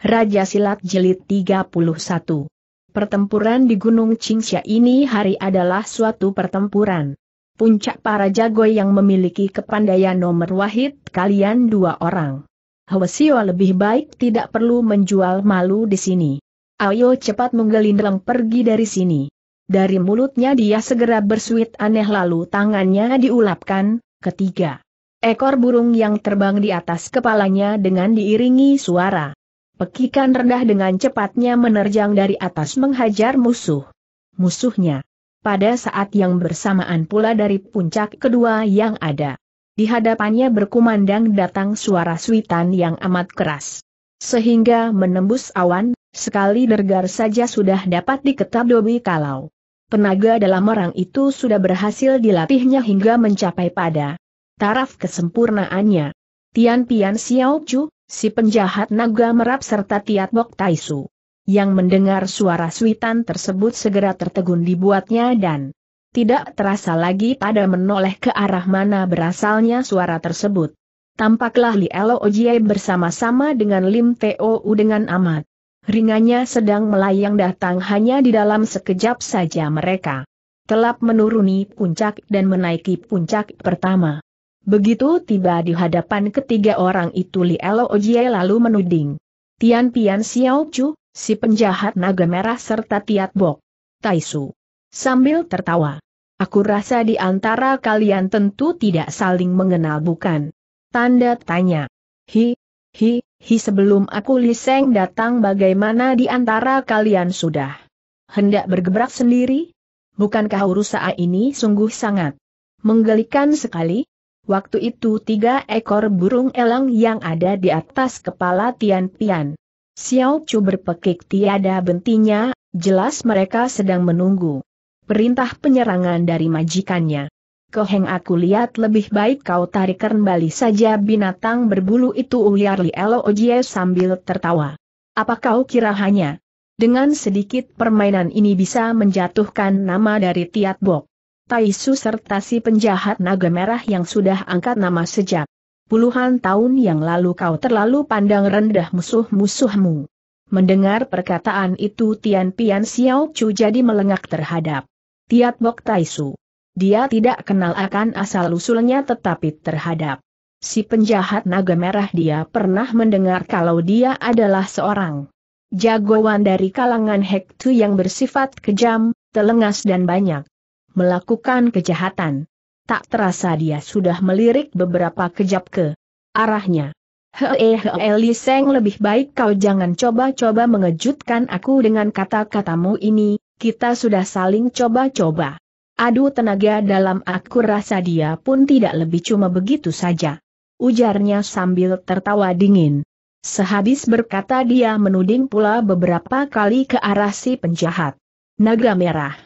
Raja Silat Jelit 31. Pertempuran di Gunung Qingxia ini hari adalah suatu pertempuran. Puncak para jago yang memiliki kepandaian nomor wahid kalian dua orang. Hwasio lebih baik tidak perlu menjual malu di sini. Ayo cepat menggelindang pergi dari sini. Dari mulutnya dia segera bersuit aneh lalu tangannya diulapkan, ketiga. Ekor burung yang terbang di atas kepalanya dengan diiringi suara Pekikan rendah dengan cepatnya menerjang dari atas menghajar musuh. Musuhnya. Pada saat yang bersamaan pula dari puncak kedua yang ada. Di hadapannya berkumandang datang suara suitan yang amat keras. Sehingga menembus awan, sekali dergar saja sudah dapat diketap dobi kalau tenaga dalam orang itu sudah berhasil dilatihnya hingga mencapai pada taraf kesempurnaannya. Tian Pian Xiao Chu, si penjahat naga merap serta Tiat Bok Taisu. Yang mendengar suara suitan tersebut segera tertegun dibuatnya dan tidak terasa lagi pada menoleh ke arah mana berasalnya suara tersebut. Tampaklah Li Elo Ojie bersama-sama dengan Lim Teo U dengan amat. Ringannya sedang melayang datang hanya di dalam sekejap saja mereka. Telap menuruni puncak dan menaiki puncak pertama. Begitu tiba di hadapan ketiga orang itu Li Elo Ojie lalu menuding. Tian Pian Xiao Chu, si penjahat naga merah serta Tiat Bok. Taisu. Sambil tertawa. Aku rasa di antara kalian tentu tidak saling mengenal bukan? Tanda tanya. Hi, hi, hi sebelum aku Li Seng datang bagaimana di antara kalian sudah? Hendak bergebrak sendiri? Bukankah urusan ini sungguh sangat menggelikan sekali? Waktu itu tiga ekor burung elang yang ada di atas kepala Tian Pian. Xiao Chu berpekik tiada bentinya, jelas mereka sedang menunggu. Perintah penyerangan dari majikannya. Koheng aku lihat lebih baik kau tarik kembali saja binatang berbulu itu uyar Li Ojie sambil tertawa. Apa kau kira hanya? Dengan sedikit permainan ini bisa menjatuhkan nama dari Tiat Bok. Taisu serta si penjahat naga merah yang sudah angkat nama sejak puluhan tahun yang lalu kau terlalu pandang rendah musuh-musuhmu. Mendengar perkataan itu Tian Pian Xiao Chu jadi melengak terhadap Tiat Bok Taisu. Dia tidak kenal akan asal-usulnya tetapi terhadap si penjahat naga merah dia pernah mendengar kalau dia adalah seorang jagoan dari kalangan Hektu yang bersifat kejam, telengas dan banyak melakukan kejahatan. Tak terasa dia sudah melirik beberapa kejap ke arahnya. Hei eh, hei Li Seng lebih baik kau jangan coba-coba mengejutkan aku dengan kata-katamu ini, kita sudah saling coba-coba. Aduh tenaga dalam aku rasa dia pun tidak lebih cuma begitu saja. Ujarnya sambil tertawa dingin. Sehabis berkata dia menuding pula beberapa kali ke arah si penjahat. Naga merah.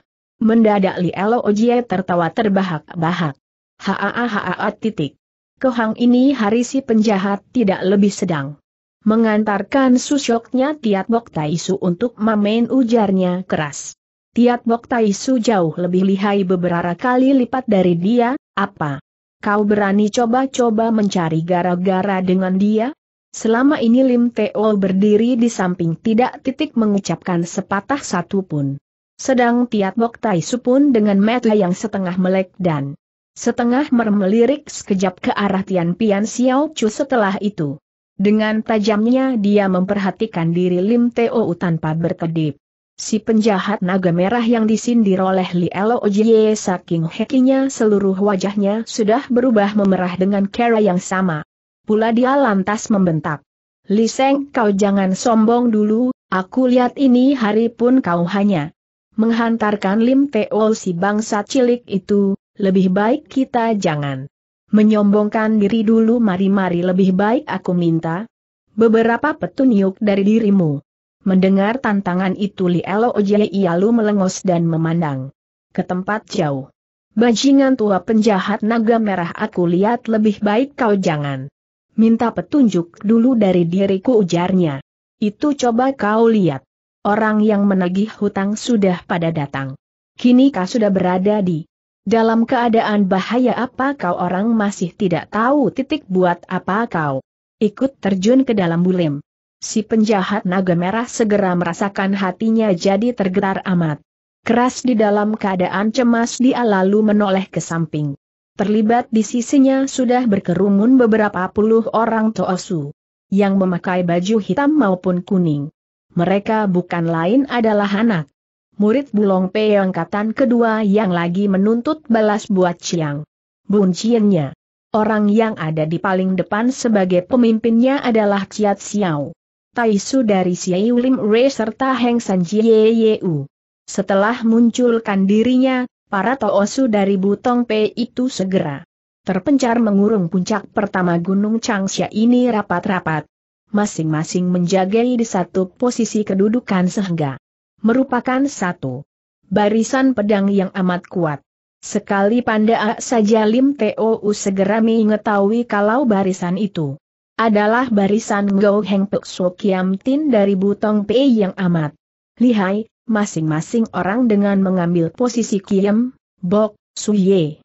Mendadak Li Elo Ojie tertawa terbahak-bahak. Haa haa titik. Kehang ini hari si penjahat tidak lebih sedang. Mengantarkan susyoknya Tiat Bok Taisu untuk mamen ujarnya keras. Tiat Bok Taisu jauh lebih lihai beberapa kali lipat dari dia, apa? Kau berani coba-coba mencari gara-gara dengan dia? Selama ini Lim Teo berdiri di samping tidak titik mengucapkan sepatah satu pun. Sedang Tiat Bok Tai Su pun dengan mata yang setengah melek dan setengah mermelirik sekejap ke arah Tian Pian Xiao Chu setelah itu. Dengan tajamnya dia memperhatikan diri Lim Teo tanpa berkedip. Si penjahat naga merah yang disindir oleh Li Elo Ojie saking hekinya seluruh wajahnya sudah berubah memerah dengan cara yang sama. Pula dia lantas membentak. Li Seng kau jangan sombong dulu, aku lihat ini hari pun kau hanya menghantarkan Lim Teo si bangsa cilik itu, lebih baik kita jangan menyombongkan diri dulu mari-mari lebih baik aku minta beberapa petunjuk dari dirimu. Mendengar tantangan itu Li Elo Ialu melengos dan memandang ke tempat jauh. Bajingan tua penjahat naga merah aku lihat lebih baik kau jangan. Minta petunjuk dulu dari diriku ujarnya. Itu coba kau lihat orang yang menagih hutang sudah pada datang. Kini kau sudah berada di dalam keadaan bahaya apa kau orang masih tidak tahu titik buat apa kau. Ikut terjun ke dalam bulim. Si penjahat naga merah segera merasakan hatinya jadi tergetar amat. Keras di dalam keadaan cemas dia lalu menoleh ke samping. Terlibat di sisinya sudah berkerumun beberapa puluh orang Toosu yang memakai baju hitam maupun kuning. Mereka bukan lain adalah anak. Murid Bulong Pei angkatan kedua yang lagi menuntut balas buat Chiang. Bun Chiennya. Orang yang ada di paling depan sebagai pemimpinnya adalah Chiat Xiao. Taisu dari Xiao Lim Re serta Heng San Jie Setelah munculkan dirinya, para Toosu dari Butong Pei itu segera terpencar mengurung puncak pertama Gunung Changsha ini rapat-rapat masing-masing menjagai di satu posisi kedudukan sehingga merupakan satu barisan pedang yang amat kuat. Sekali pandaa saja Lim U segera mengetahui kalau barisan itu adalah barisan Ngou Heng Pek So Kiam Tin dari Butong Pei yang amat lihai, masing-masing orang dengan mengambil posisi Kiam, Bok, Suye,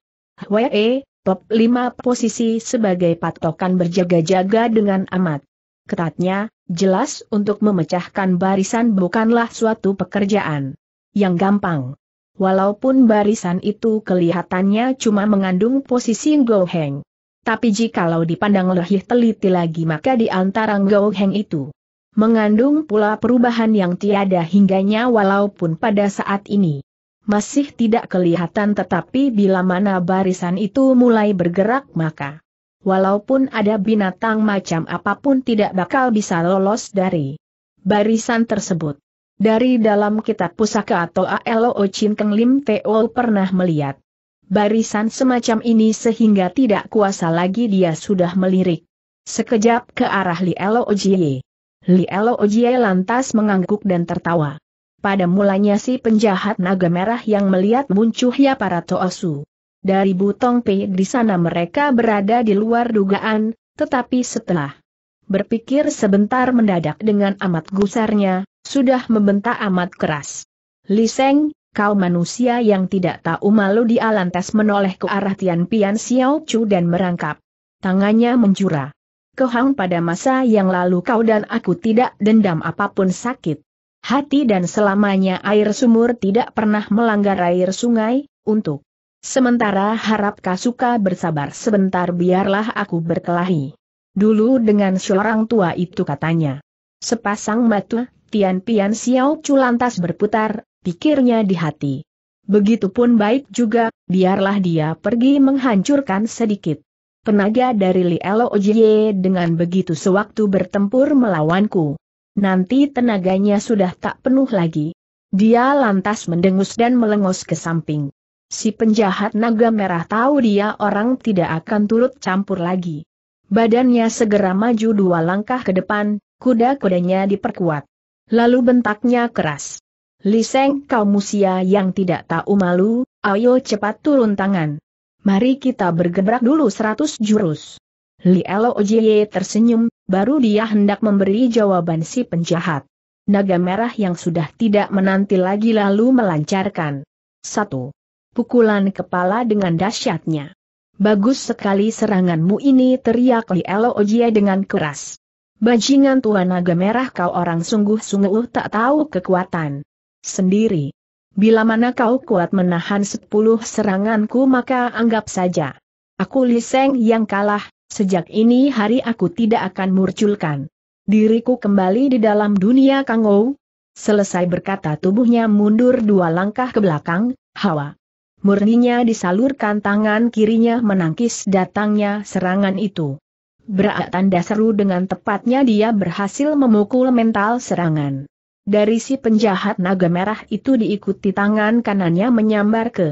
Hwee, Top 5 posisi sebagai patokan berjaga-jaga dengan amat ketatnya, jelas untuk memecahkan barisan bukanlah suatu pekerjaan yang gampang. Walaupun barisan itu kelihatannya cuma mengandung posisi Goheng. Tapi jikalau dipandang lebih teliti lagi maka di antara Goheng itu mengandung pula perubahan yang tiada hingganya walaupun pada saat ini masih tidak kelihatan tetapi bila mana barisan itu mulai bergerak maka walaupun ada binatang macam apapun tidak bakal bisa lolos dari barisan tersebut. Dari dalam kitab pusaka atau ALO Chin Keng Lim Teo pernah melihat barisan semacam ini sehingga tidak kuasa lagi dia sudah melirik. Sekejap ke arah Li Elo Ojie. Li Elo Ojie lantas mengangguk dan tertawa. Pada mulanya si penjahat naga merah yang melihat muncul ya para Toosu dari Butong Pei di sana mereka berada di luar dugaan, tetapi setelah berpikir sebentar mendadak dengan amat gusarnya, sudah membentak amat keras. Liseng, kau manusia yang tidak tahu malu di Alantas menoleh ke arah Tian Pian Xiao Chu dan merangkap. Tangannya menjura. Kehang pada masa yang lalu kau dan aku tidak dendam apapun sakit. Hati dan selamanya air sumur tidak pernah melanggar air sungai, untuk Sementara harap Kasuka bersabar sebentar biarlah aku berkelahi. Dulu dengan seorang tua itu katanya. Sepasang mata, Tian Pian Xiao Chu lantas berputar, pikirnya di hati. Begitupun baik juga, biarlah dia pergi menghancurkan sedikit. Penaga dari Lielo Ojie dengan begitu sewaktu bertempur melawanku. Nanti tenaganya sudah tak penuh lagi. Dia lantas mendengus dan melengos ke samping. Si penjahat naga merah tahu dia orang tidak akan turut campur lagi. Badannya segera maju dua langkah ke depan, kuda-kudanya diperkuat. Lalu bentaknya keras. Liseng kau musia yang tidak tahu malu, ayo cepat turun tangan. Mari kita bergebrak dulu seratus jurus. Li Elo Ojie tersenyum, baru dia hendak memberi jawaban si penjahat naga merah yang sudah tidak menanti lagi lalu melancarkan. Satu pukulan kepala dengan dahsyatnya. Bagus sekali seranganmu ini teriak Li Elo Ojie dengan keras. Bajingan tua Naga Merah kau orang sungguh-sungguh tak tahu kekuatan sendiri. Bila mana kau kuat menahan sepuluh seranganku maka anggap saja. Aku Liseng yang kalah, sejak ini hari aku tidak akan murculkan. Diriku kembali di dalam dunia Kangou. Selesai berkata tubuhnya mundur dua langkah ke belakang, Hawa murninya disalurkan tangan kirinya menangkis datangnya serangan itu. Berat tanda seru dengan tepatnya dia berhasil memukul mental serangan. Dari si penjahat naga merah itu diikuti tangan kanannya menyambar ke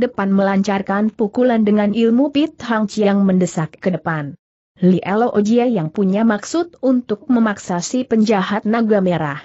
depan melancarkan pukulan dengan ilmu Pit Hang Chiang mendesak ke depan. Li Elo Ojia yang punya maksud untuk memaksa si penjahat naga merah.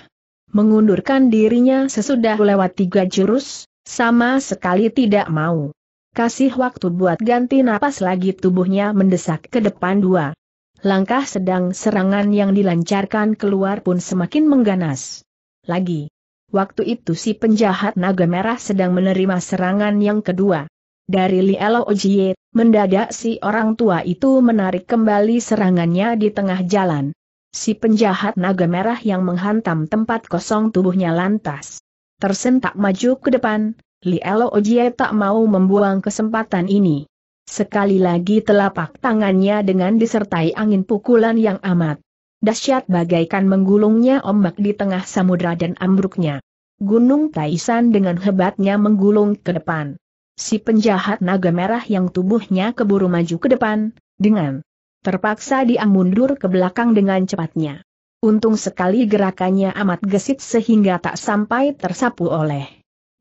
Mengundurkan dirinya sesudah lewat tiga jurus, sama sekali tidak mau. Kasih waktu buat ganti napas lagi tubuhnya mendesak ke depan dua. Langkah sedang serangan yang dilancarkan keluar pun semakin mengganas. Lagi. Waktu itu si penjahat naga merah sedang menerima serangan yang kedua. Dari Lielo Ojie, mendadak si orang tua itu menarik kembali serangannya di tengah jalan. Si penjahat naga merah yang menghantam tempat kosong tubuhnya lantas tersentak maju ke depan, Li Elo Ojie tak mau membuang kesempatan ini. Sekali lagi telapak tangannya dengan disertai angin pukulan yang amat dahsyat bagaikan menggulungnya ombak di tengah samudra dan ambruknya. Gunung Taisan dengan hebatnya menggulung ke depan. Si penjahat naga merah yang tubuhnya keburu maju ke depan, dengan terpaksa dia ke belakang dengan cepatnya. Untung sekali gerakannya amat gesit sehingga tak sampai tersapu oleh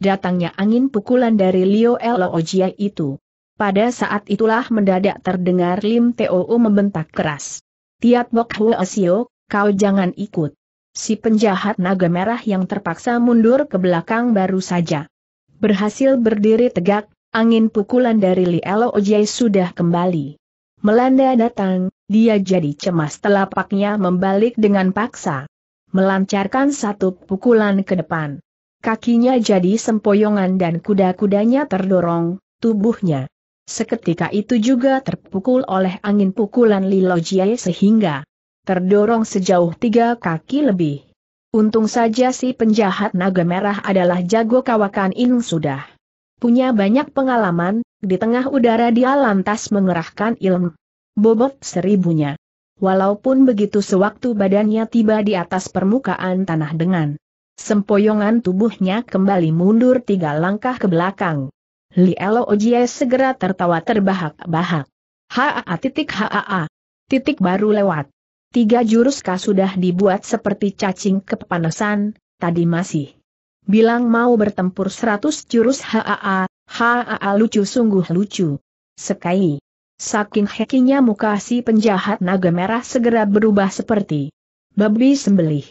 datangnya angin pukulan dari Leo Elo itu. Pada saat itulah mendadak terdengar Lim Teo membentak keras. Tiat Bok Hua Sio, kau jangan ikut. Si penjahat naga merah yang terpaksa mundur ke belakang baru saja. Berhasil berdiri tegak, angin pukulan dari Lielo Ojai sudah kembali melanda datang, dia jadi cemas telapaknya membalik dengan paksa. Melancarkan satu pukulan ke depan. Kakinya jadi sempoyongan dan kuda-kudanya terdorong, tubuhnya. Seketika itu juga terpukul oleh angin pukulan Lilo Jie sehingga terdorong sejauh tiga kaki lebih. Untung saja si penjahat naga merah adalah jago kawakan In sudah punya banyak pengalaman, di tengah udara dia lantas mengerahkan ilmu bobot seribunya. Walaupun begitu sewaktu badannya tiba di atas permukaan tanah dengan sempoyongan tubuhnya kembali mundur tiga langkah ke belakang. Li Elo Ojie segera tertawa terbahak-bahak. Haa titik haa. Titik baru lewat. Tiga jurus kah sudah dibuat seperti cacing kepanasan, tadi masih. Bilang mau bertempur seratus jurus haa, Ha, lucu sungguh lucu. Sekali, Saking hekinya muka si penjahat naga merah segera berubah seperti babi sembelih.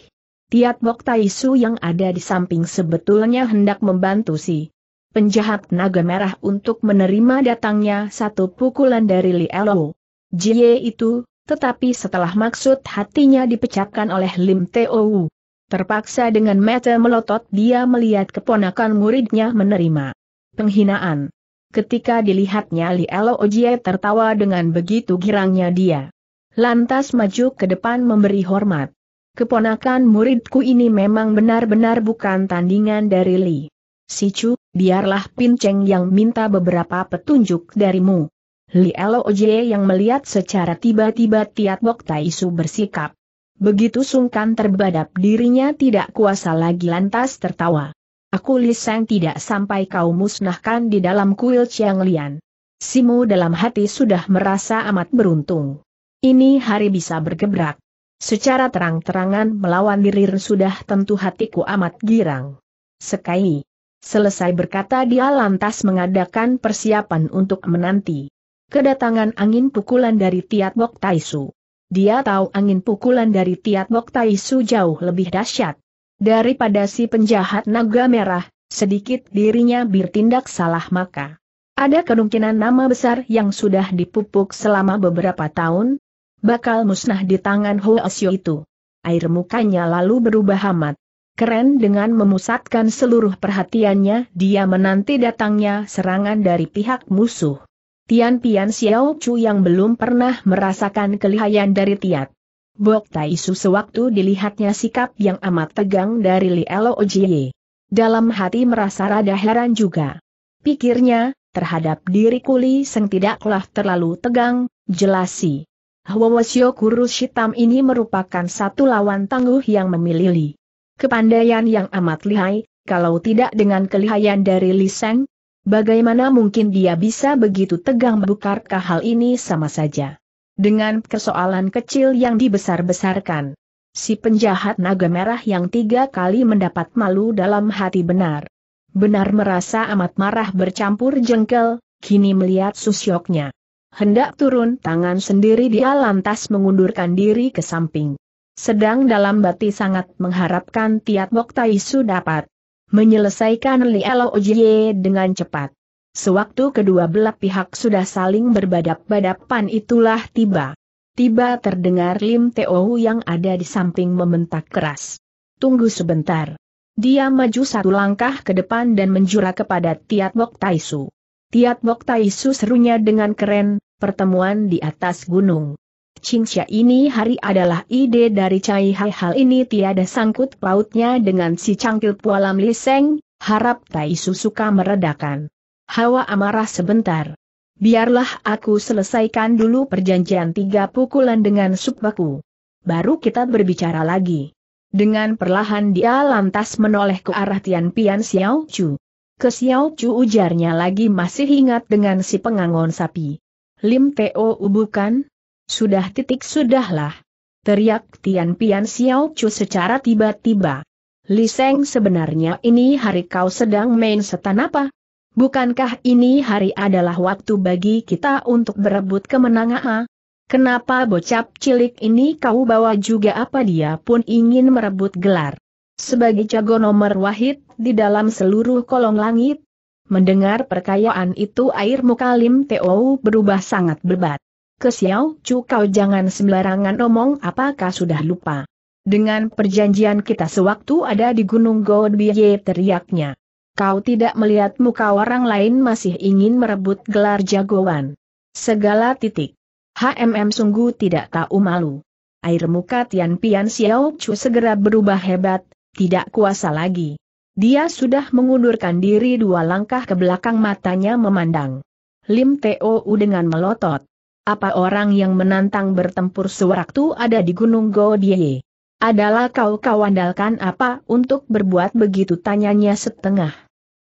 Tiat Bok Taisu yang ada di samping sebetulnya hendak membantu si penjahat naga merah untuk menerima datangnya satu pukulan dari Li Elo. Jie itu, tetapi setelah maksud hatinya dipecahkan oleh Lim Teo Terpaksa dengan mata melotot dia melihat keponakan muridnya menerima penghinaan. Ketika dilihatnya Li Elo tertawa dengan begitu girangnya dia. Lantas maju ke depan memberi hormat. Keponakan muridku ini memang benar-benar bukan tandingan dari Li. Si Chu, biarlah Pinceng yang minta beberapa petunjuk darimu. Li Elo yang melihat secara tiba-tiba Tiat Tai Taisu bersikap. Begitu sungkan terbadap dirinya tidak kuasa lagi lantas tertawa. Aku liseng tidak sampai kau musnahkan di dalam kuil Chiang Lian. Simu dalam hati sudah merasa amat beruntung. Ini hari bisa bergebrak. Secara terang-terangan melawan diri sudah tentu hatiku amat girang. Sekai. Selesai berkata dia lantas mengadakan persiapan untuk menanti. Kedatangan angin pukulan dari Tiat Bok Taisu. Dia tahu angin pukulan dari Tiat Bok Taisu jauh lebih dahsyat. Daripada si penjahat naga merah, sedikit dirinya bertindak salah maka. Ada kemungkinan nama besar yang sudah dipupuk selama beberapa tahun, bakal musnah di tangan Asyo itu. Air mukanya lalu berubah amat. Keren dengan memusatkan seluruh perhatiannya, dia menanti datangnya serangan dari pihak musuh. Tian Pian Xiao Chu yang belum pernah merasakan kelihayan dari Tiat Bok Tai Su sewaktu dilihatnya sikap yang amat tegang dari Lielo Ojie. Dalam hati merasa rada heran juga. Pikirnya, terhadap diri Kuli Seng tidaklah terlalu tegang, jelasi. Hwawasyo Kurus Hitam ini merupakan satu lawan tangguh yang memilih Li. Kepandaian yang amat lihai, kalau tidak dengan kelihayan dari Li Seng, bagaimana mungkin dia bisa begitu tegang bukarkah hal ini sama saja. Dengan persoalan kecil yang dibesar-besarkan. Si penjahat naga merah yang tiga kali mendapat malu dalam hati benar. Benar merasa amat marah bercampur jengkel, kini melihat susyoknya. Hendak turun tangan sendiri dia lantas mengundurkan diri ke samping. Sedang dalam bati sangat mengharapkan Tiat waktu Taisu dapat menyelesaikan Lielo Ojie dengan cepat. Sewaktu kedua belah pihak sudah saling berbadap-badapan itulah tiba. Tiba terdengar Lim Teo yang ada di samping membentak keras. Tunggu sebentar. Dia maju satu langkah ke depan dan menjura kepada Tiat Bok Taisu. Tiat Bok Taisu serunya dengan keren, pertemuan di atas gunung. Cingsya ini hari adalah ide dari Cai Hai hal ini tiada sangkut pautnya dengan si cangkil pualam Liseng, harap Taisu suka meredakan hawa amarah sebentar. Biarlah aku selesaikan dulu perjanjian tiga pukulan dengan subbaku. Baru kita berbicara lagi. Dengan perlahan dia lantas menoleh ke arah Tian Pian Xiao Chu. Ke Xiao Chu ujarnya lagi masih ingat dengan si pengangon sapi. Lim Teo bukan? Sudah titik sudahlah. Teriak Tian Pian Xiao Chu secara tiba-tiba. Li sebenarnya ini hari kau sedang main setan apa? Bukankah ini hari adalah waktu bagi kita untuk berebut kemenangan? Kenapa bocap cilik ini kau bawa juga apa dia pun ingin merebut gelar? Sebagai jago nomor wahid di dalam seluruh kolong langit? Mendengar perkayaan itu air muka Lim Teo berubah sangat berbat. Kesiau, cu kau jangan sembarangan omong apakah sudah lupa. Dengan perjanjian kita sewaktu ada di Gunung Godbiye teriaknya. Kau tidak melihat muka orang lain masih ingin merebut gelar jagoan. Segala titik. HMM sungguh tidak tahu malu. Air muka Tian Pian Xiao Chu segera berubah hebat, tidak kuasa lagi. Dia sudah mengundurkan diri dua langkah ke belakang matanya memandang. Lim Teo dengan melotot. Apa orang yang menantang bertempur sewaktu ada di Gunung Godie? Adalah kau kawandalkan apa untuk berbuat begitu tanyanya setengah.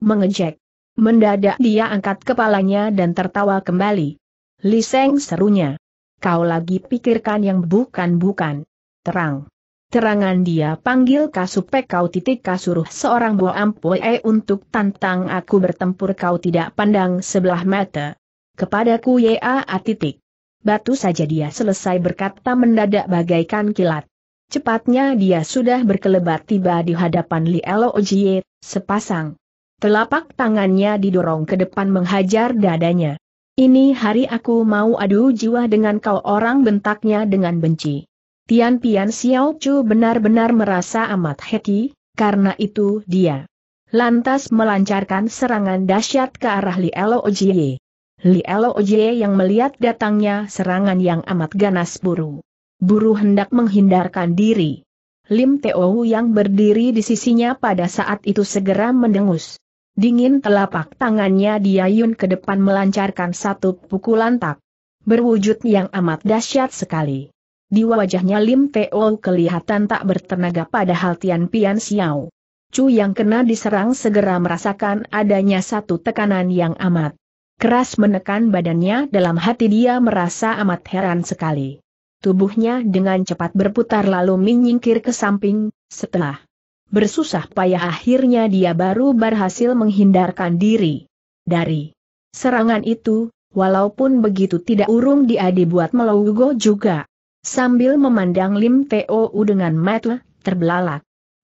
Mengejek. Mendadak dia angkat kepalanya dan tertawa kembali. Liseng serunya. Kau lagi pikirkan yang bukan-bukan. Terang. Terangan dia panggil kasupek kau titik kasuruh seorang buah eh untuk tantang aku bertempur kau tidak pandang sebelah mata. Kepadaku ya titik. Batu saja dia selesai berkata mendadak bagaikan kilat. Cepatnya dia sudah berkelebat tiba di hadapan Li Elo Ojie, sepasang. Telapak tangannya didorong ke depan menghajar dadanya. Ini hari aku mau adu jiwa dengan kau orang bentaknya dengan benci. Tian Pian Xiao Chu benar-benar merasa amat heki, karena itu dia lantas melancarkan serangan dahsyat ke arah Li Elo Ojie. Li Elo Ojie yang melihat datangnya serangan yang amat ganas buru. Buru hendak menghindarkan diri. Lim Teo yang berdiri di sisinya pada saat itu segera mendengus. Dingin telapak tangannya diayun ke depan melancarkan satu pukulan tak. Berwujud yang amat dahsyat sekali. Di wajahnya Lim Teo kelihatan tak bertenaga padahal Tian Pian Xiao. Chu yang kena diserang segera merasakan adanya satu tekanan yang amat keras menekan badannya dalam hati dia merasa amat heran sekali. Tubuhnya dengan cepat berputar lalu menyingkir ke samping, setelah bersusah payah akhirnya dia baru berhasil menghindarkan diri. Dari serangan itu, walaupun begitu tidak urung dia dibuat melogo juga. Sambil memandang Lim Teo dengan mata terbelalak.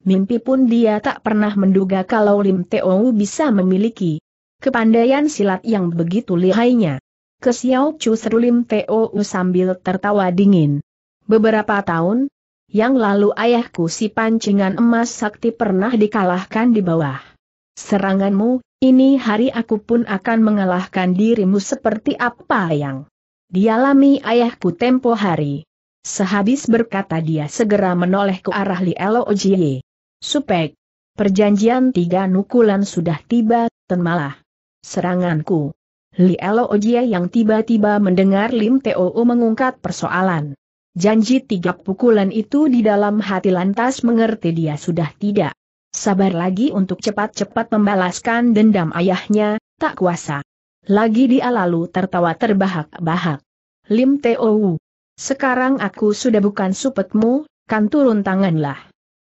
Mimpi pun dia tak pernah menduga kalau Lim Teo bisa memiliki kepandaian silat yang begitu lihainya ke Xiao Chu serulim Teo sambil tertawa dingin. Beberapa tahun, yang lalu ayahku si pancingan emas sakti pernah dikalahkan di bawah. Seranganmu, ini hari aku pun akan mengalahkan dirimu seperti apa yang dialami ayahku tempo hari. Sehabis berkata dia segera menoleh ke arah Lielo Ojie. Supek. Perjanjian tiga nukulan sudah tiba, tenmalah. Seranganku. Li Ojia yang tiba-tiba mendengar Lim Teo mengungkap persoalan. Janji tiga pukulan itu di dalam hati lantas mengerti dia sudah tidak sabar lagi untuk cepat-cepat membalaskan dendam ayahnya, tak kuasa. Lagi dia lalu tertawa terbahak-bahak. Lim Teo, sekarang aku sudah bukan supetmu, kan turun tanganlah.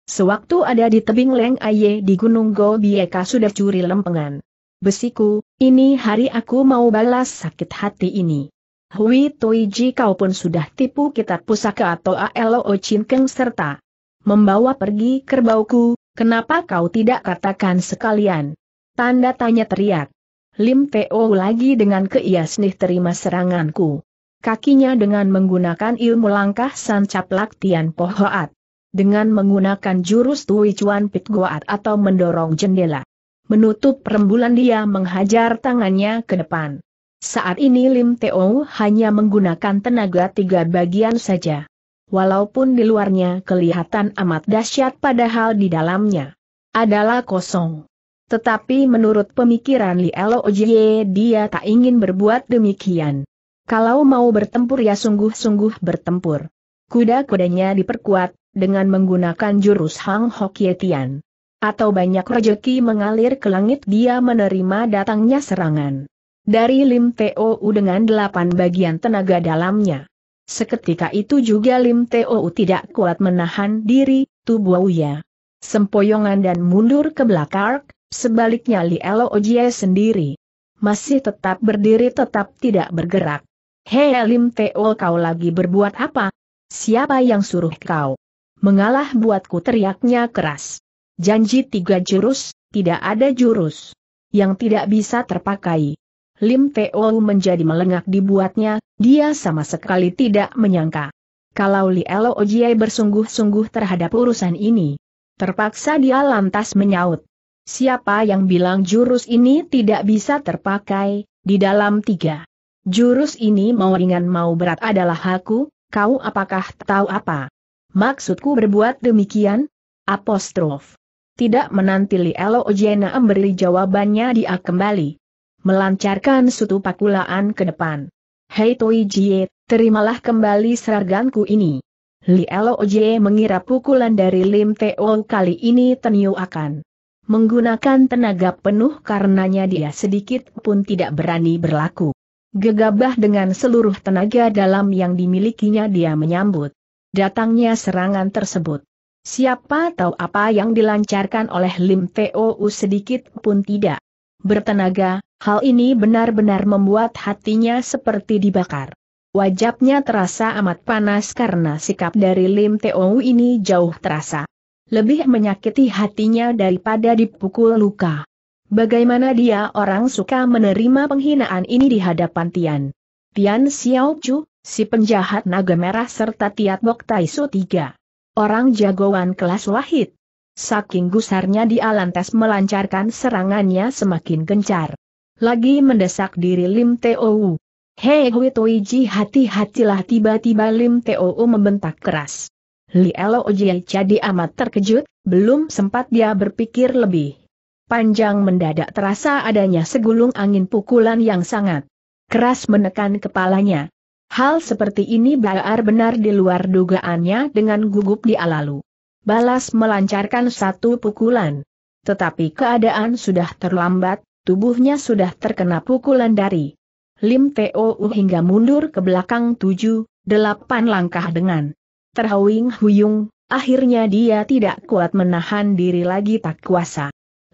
Sewaktu ada di tebing Leng Aye di Gunung Gobieka sudah curi lempengan. Besiku, ini hari aku mau balas sakit hati ini. Hui Toiji kau pun sudah tipu kitab pusaka atau ALO Keng serta membawa pergi kerbauku, kenapa kau tidak katakan sekalian? Tanda tanya teriak. Lim Teo lagi dengan keiasnih terima seranganku. Kakinya dengan menggunakan ilmu langkah sancap laktian pohoat. Dengan menggunakan jurus Tui Chuan Pit Goat atau mendorong jendela. Menutup rembulan dia menghajar tangannya ke depan. Saat ini Lim Teo hanya menggunakan tenaga tiga bagian saja. Walaupun di luarnya kelihatan amat dahsyat padahal di dalamnya adalah kosong. Tetapi menurut pemikiran Li Elo Ojie dia tak ingin berbuat demikian. Kalau mau bertempur ya sungguh-sungguh bertempur. Kuda-kudanya diperkuat, dengan menggunakan jurus Hang Hokietian atau banyak rejeki mengalir ke langit dia menerima datangnya serangan. Dari Lim Teo dengan delapan bagian tenaga dalamnya. Seketika itu juga Lim Teo tidak kuat menahan diri, tubuh Uya. Sempoyongan dan mundur ke belakang, sebaliknya Li Elo Ojie sendiri. Masih tetap berdiri tetap tidak bergerak. Hei Lim Teo kau lagi berbuat apa? Siapa yang suruh kau? Mengalah buatku teriaknya keras. Janji tiga jurus, tidak ada jurus yang tidak bisa terpakai. Lim Teo menjadi melengak dibuatnya, dia sama sekali tidak menyangka. Kalau Li Elo bersungguh-sungguh terhadap urusan ini. Terpaksa dia lantas menyaut. Siapa yang bilang jurus ini tidak bisa terpakai, di dalam tiga. Jurus ini mau ringan mau berat adalah aku, kau apakah tahu apa? Maksudku berbuat demikian? Apostrof. Tidak menanti Li Elo Ojena memberi jawabannya dia kembali. Melancarkan sutu pakulaan ke depan. Hei Toi Jie, terimalah kembali seraganku ini. Li Elo Ojie mengira pukulan dari Lim Teo kali ini Tenyu akan menggunakan tenaga penuh karenanya dia sedikit pun tidak berani berlaku. Gegabah dengan seluruh tenaga dalam yang dimilikinya dia menyambut datangnya serangan tersebut. Siapa tahu apa yang dilancarkan oleh Lim Teo sedikit pun tidak bertenaga, hal ini benar-benar membuat hatinya seperti dibakar. Wajahnya terasa amat panas karena sikap dari Lim Teo ini jauh terasa. Lebih menyakiti hatinya daripada dipukul luka. Bagaimana dia orang suka menerima penghinaan ini di hadapan Tian. Tian Xiaochu, si penjahat naga merah serta Tiat Bok Taisu 3 orang jagoan kelas wahid. Saking gusarnya dia lantas melancarkan serangannya semakin gencar. Lagi mendesak diri Lim Teo. Hei Hui Toiji hati-hatilah tiba-tiba Lim Teo membentak keras. Li Elo Ojie jadi amat terkejut, belum sempat dia berpikir lebih. Panjang mendadak terasa adanya segulung angin pukulan yang sangat keras menekan kepalanya. Hal seperti ini benar-benar di luar dugaannya dengan gugup di lalu. Balas melancarkan satu pukulan. Tetapi keadaan sudah terlambat, tubuhnya sudah terkena pukulan dari Lim Teo uh hingga mundur ke belakang tujuh, delapan langkah dengan terhawing huyung, akhirnya dia tidak kuat menahan diri lagi tak kuasa.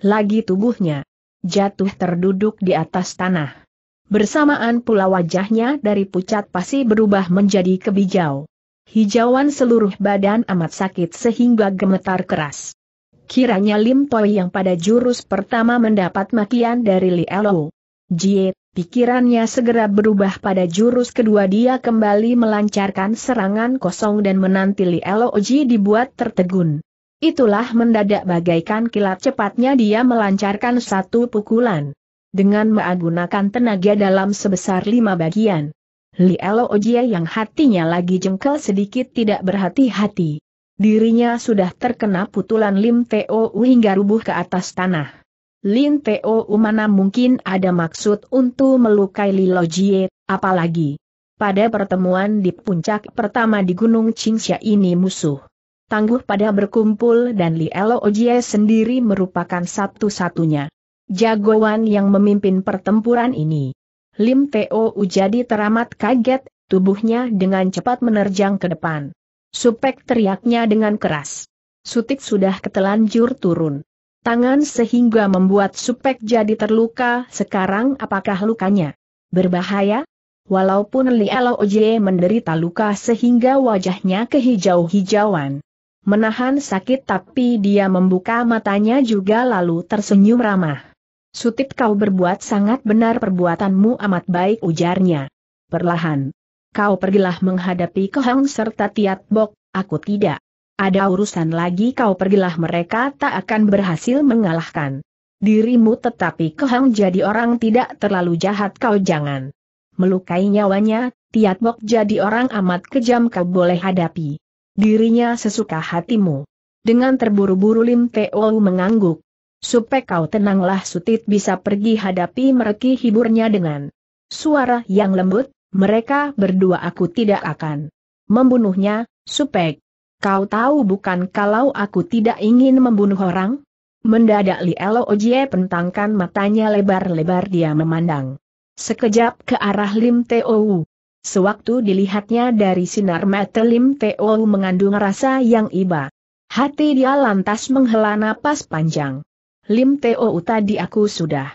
Lagi tubuhnya jatuh terduduk di atas tanah. Bersamaan pula wajahnya dari pucat pasi berubah menjadi kebijau. Hijauan seluruh badan amat sakit sehingga gemetar keras. Kiranya Lim Toi yang pada jurus pertama mendapat makian dari Li Elo. Jie, pikirannya segera berubah pada jurus kedua dia kembali melancarkan serangan kosong dan menanti Li Elo Ji dibuat tertegun. Itulah mendadak bagaikan kilat cepatnya dia melancarkan satu pukulan dengan menggunakan tenaga dalam sebesar lima bagian. Li Elo Ojia yang hatinya lagi jengkel sedikit tidak berhati-hati. Dirinya sudah terkena putulan Lim Teo hingga rubuh ke atas tanah. Lin Teo mana mungkin ada maksud untuk melukai Li Jie, apalagi pada pertemuan di puncak pertama di Gunung Qingxia ini musuh. Tangguh pada berkumpul dan Li Elo Ojie sendiri merupakan satu-satunya jagoan yang memimpin pertempuran ini. Lim Teo jadi teramat kaget, tubuhnya dengan cepat menerjang ke depan. Supek teriaknya dengan keras. Sutik sudah ketelanjur turun. Tangan sehingga membuat Supek jadi terluka sekarang apakah lukanya? Berbahaya? Walaupun Li Oje menderita luka sehingga wajahnya kehijau-hijauan. Menahan sakit tapi dia membuka matanya juga lalu tersenyum ramah. Sutip kau berbuat sangat benar perbuatanmu amat baik ujarnya. Perlahan. Kau pergilah menghadapi Kohang serta Tiat Bok, aku tidak. Ada urusan lagi kau pergilah mereka tak akan berhasil mengalahkan dirimu tetapi Kohang jadi orang tidak terlalu jahat kau jangan. Melukai nyawanya, Tiat Bok jadi orang amat kejam kau boleh hadapi. Dirinya sesuka hatimu. Dengan terburu-buru Lim Teo mengangguk. Supek kau tenanglah Sutit bisa pergi hadapi mereka hiburnya dengan suara yang lembut, mereka berdua aku tidak akan membunuhnya, Supek. Kau tahu bukan kalau aku tidak ingin membunuh orang? Mendadak Li Elo Ojie pentangkan matanya lebar-lebar dia memandang. Sekejap ke arah Lim Teo. Sewaktu dilihatnya dari sinar mata Lim Teo mengandung rasa yang iba. Hati dia lantas menghela napas panjang. Lim Teo tadi aku sudah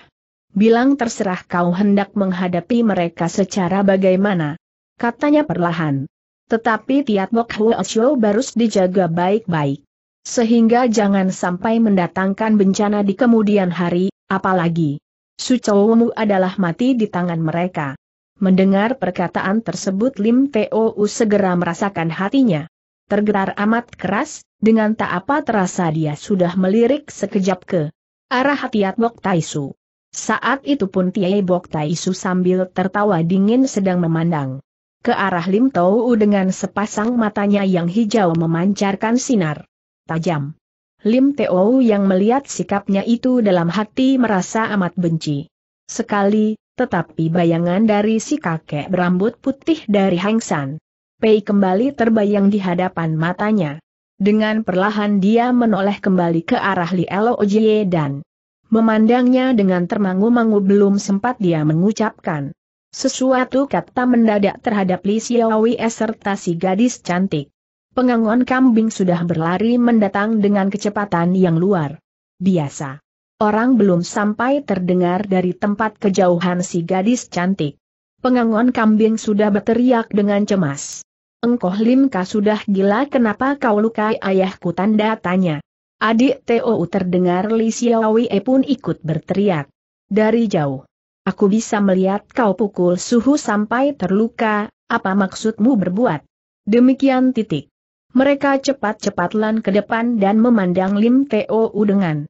bilang terserah kau hendak menghadapi mereka secara bagaimana. Katanya perlahan. Tetapi Tiat Bok Hwa Xiu harus dijaga baik-baik. Sehingga jangan sampai mendatangkan bencana di kemudian hari, apalagi Sucowomu adalah mati di tangan mereka. Mendengar perkataan tersebut Lim Teo segera merasakan hatinya tergetar amat keras, dengan tak apa terasa dia sudah melirik sekejap ke Arah hatiat Bok Taisu. Saat itu pun Tiai Bok Taisu sambil tertawa dingin sedang memandang. Ke arah Lim Tou dengan sepasang matanya yang hijau memancarkan sinar. Tajam. Lim Tou yang melihat sikapnya itu dalam hati merasa amat benci. Sekali, tetapi bayangan dari si kakek berambut putih dari Hang San. Pei kembali terbayang di hadapan matanya. Dengan perlahan dia menoleh kembali ke arah Lielo Ojie dan memandangnya dengan termangu-mangu belum sempat dia mengucapkan sesuatu kata mendadak terhadap Li Xiaowie serta si gadis cantik. Pengangon kambing sudah berlari mendatang dengan kecepatan yang luar biasa. Orang belum sampai terdengar dari tempat kejauhan si gadis cantik. Pengangon kambing sudah berteriak dengan cemas engkau Limka sudah gila kenapa kau lukai ayahku tanda tanya. Adik TOU terdengar Li Xiaowei pun ikut berteriak. Dari jauh. Aku bisa melihat kau pukul suhu sampai terluka, apa maksudmu berbuat? Demikian titik. Mereka cepat-cepat lan ke depan dan memandang Lim TOU dengan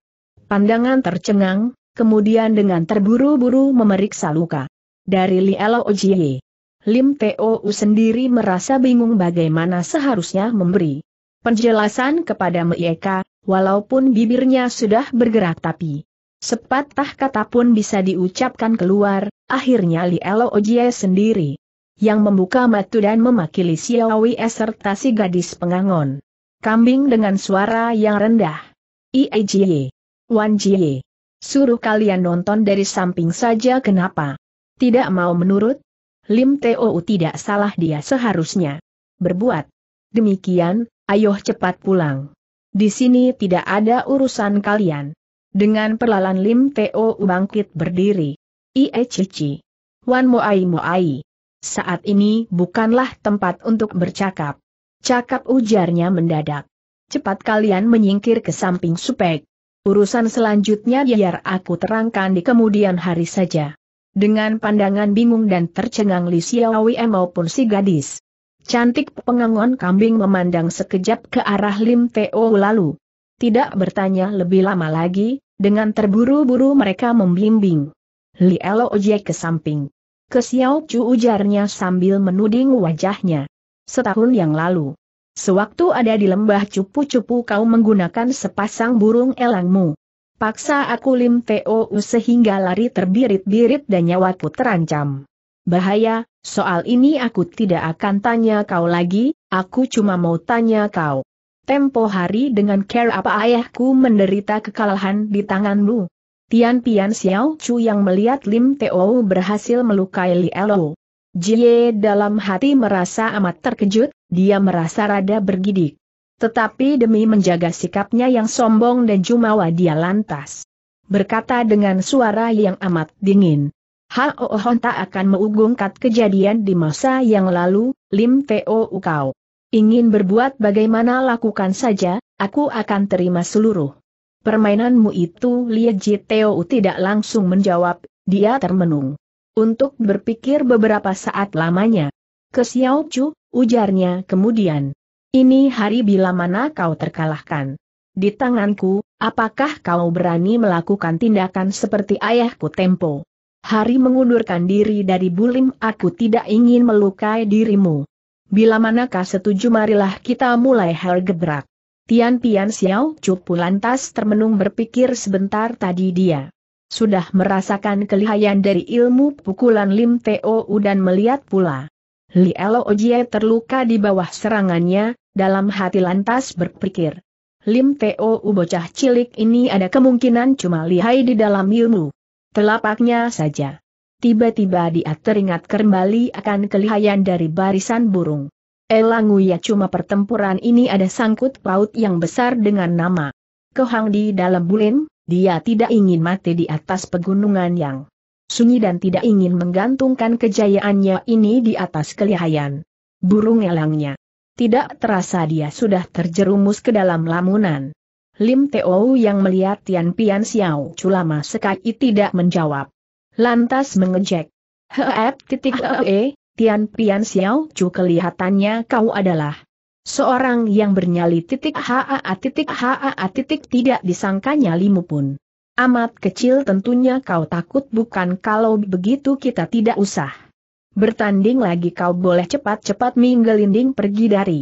pandangan tercengang, kemudian dengan terburu-buru memeriksa luka. Dari Li Ojie. Lim Teo sendiri merasa bingung bagaimana seharusnya memberi penjelasan kepada mereka, walaupun bibirnya sudah bergerak tapi sepatah kata pun bisa diucapkan keluar, akhirnya Li Elo Ojie sendiri yang membuka matu dan memakili Xiaowi serta si gadis pengangon. Kambing dengan suara yang rendah. Iejie. Wanjie. Suruh kalian nonton dari samping saja kenapa? Tidak mau menurut? Lim Teo tidak salah dia seharusnya. Berbuat. Demikian, ayo cepat pulang. Di sini tidak ada urusan kalian. Dengan perlahan Lim Teo bangkit berdiri. Ie cici. Wan Moai Moai. Saat ini bukanlah tempat untuk bercakap. Cakap ujarnya mendadak. Cepat kalian menyingkir ke samping supek. Urusan selanjutnya biar aku terangkan di kemudian hari saja. Dengan pandangan bingung dan tercengang Li Xiaowei maupun si gadis. Cantik pengangon kambing memandang sekejap ke arah Lim Teo lalu. Tidak bertanya lebih lama lagi, dengan terburu-buru mereka membimbing. Li Elo Ojek ke samping. Ke Xiao Chu ujarnya sambil menuding wajahnya. Setahun yang lalu. Sewaktu ada di lembah cupu-cupu kau menggunakan sepasang burung elangmu. Paksa aku Lim Teo sehingga lari terbirit-birit dan nyawaku terancam. Bahaya, soal ini aku tidak akan tanya kau lagi, aku cuma mau tanya kau. Tempo hari dengan care apa ayahku menderita kekalahan di tanganmu. Tian Pian Xiao Chu yang melihat Lim Teo berhasil melukai Li Elo. Jie dalam hati merasa amat terkejut, dia merasa rada bergidik. Tetapi demi menjaga sikapnya yang sombong dan jumawa dia lantas. Berkata dengan suara yang amat dingin. Hao Hon tak akan meugungkat kejadian di masa yang lalu, Lim Teo Ukau. Ingin berbuat bagaimana lakukan saja, aku akan terima seluruh. Permainanmu itu Lie Teo tidak langsung menjawab, dia termenung. Untuk berpikir beberapa saat lamanya. Kesiau Chu, ujarnya kemudian. Ini hari bila mana kau terkalahkan. Di tanganku, apakah kau berani melakukan tindakan seperti ayahku Tempo? Hari mengundurkan diri dari bulim aku tidak ingin melukai dirimu. Bila manakah setuju marilah kita mulai hal gebrak. Tian Pian Xiao Cupu lantas termenung berpikir sebentar tadi dia. Sudah merasakan kelihayan dari ilmu pukulan Lim Teo dan melihat pula Lielo Ojie terluka di bawah serangannya, dalam hati lantas berpikir. Lim Teo U bocah cilik ini ada kemungkinan cuma lihai di dalam ilmu. Telapaknya saja. Tiba-tiba dia teringat kembali akan kelihayan dari barisan burung. Elanguya cuma pertempuran ini ada sangkut paut yang besar dengan nama. Kehang di dalam bulim, dia tidak ingin mati di atas pegunungan yang sunyi dan tidak ingin menggantungkan kejayaannya ini di atas kelihayan. Burung elangnya. Tidak terasa dia sudah terjerumus ke dalam lamunan. Lim Teo yang melihat Tian Pian Xiao lama sekali tidak menjawab. Lantas mengejek. Heep titik ee, Tian Pian Xiao Chu kelihatannya kau adalah seorang yang bernyali titik haa titik haa titik tidak disangkanya limu pun amat kecil tentunya kau takut bukan kalau begitu kita tidak usah. Bertanding lagi kau boleh cepat-cepat minggelinding pergi dari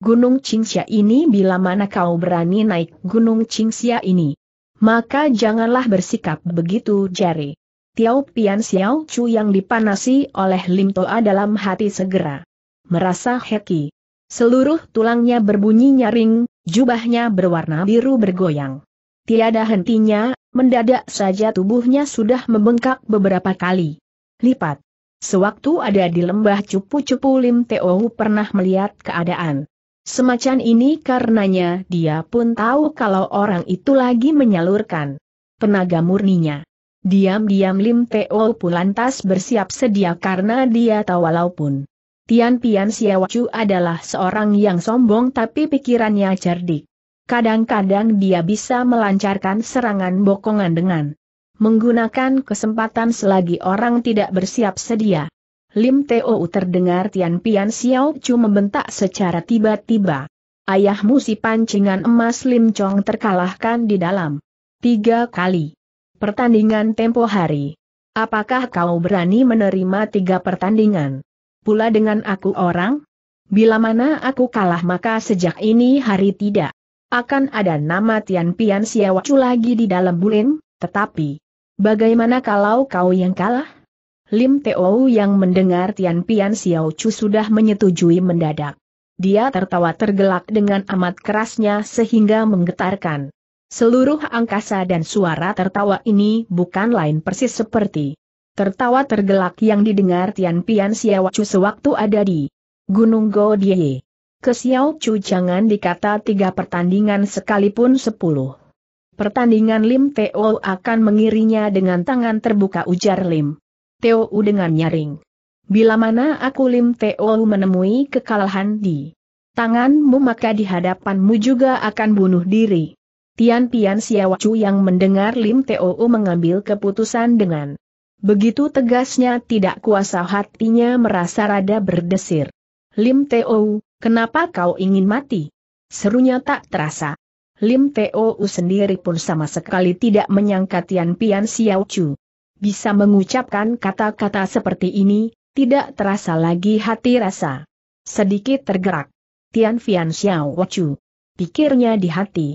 Gunung Qingxia ini bila mana kau berani naik Gunung Qingxia ini. Maka janganlah bersikap begitu Jerry. Tiao Pian Xiao Chu yang dipanasi oleh Lim Toa dalam hati segera. Merasa heki. Seluruh tulangnya berbunyi nyaring, jubahnya berwarna biru bergoyang. Tiada hentinya Mendadak saja tubuhnya sudah membengkak beberapa kali. Lipat. Sewaktu ada di lembah cupu-cupu Lim Teo pernah melihat keadaan. Semacam ini karenanya dia pun tahu kalau orang itu lagi menyalurkan tenaga murninya. Diam-diam Lim Teo pun lantas bersiap sedia karena dia tahu walaupun Tian Pian Siawacu adalah seorang yang sombong tapi pikirannya cerdik. Kadang-kadang dia bisa melancarkan serangan bokongan dengan menggunakan kesempatan selagi orang tidak bersiap sedia. Lim Teo terdengar Tian Pian Xiao Chu membentak secara tiba-tiba. Ayahmu si pancingan emas Lim Chong terkalahkan di dalam tiga kali pertandingan tempo hari. Apakah kau berani menerima tiga pertandingan? Pula dengan aku orang? Bila mana aku kalah maka sejak ini hari tidak akan ada nama Tian Pian Siawacu lagi di dalam bulin, tetapi bagaimana kalau kau yang kalah? Lim Teo yang mendengar Tian Pian Siawacu sudah menyetujui mendadak. Dia tertawa tergelak dengan amat kerasnya sehingga menggetarkan. Seluruh angkasa dan suara tertawa ini bukan lain persis seperti tertawa tergelak yang didengar Tian Pian Siawacu sewaktu ada di Gunung Godie. Ke Xiao Chu jangan dikata tiga pertandingan sekalipun sepuluh. Pertandingan Lim Teo akan mengirinya dengan tangan terbuka ujar Lim. Teo dengan nyaring. Bila mana aku Lim Teo menemui kekalahan di tanganmu maka di hadapanmu juga akan bunuh diri. Tian Pian Chu yang mendengar Lim Teo mengambil keputusan dengan begitu tegasnya tidak kuasa hatinya merasa rada berdesir. Lim Teo, Kenapa kau ingin mati? Serunya tak terasa. Lim Teo sendiri pun sama sekali tidak menyangka Tian Pian Xiao Chu. Bisa mengucapkan kata-kata seperti ini, tidak terasa lagi hati rasa. Sedikit tergerak. Tian Pian Xiao Chu. Pikirnya di hati.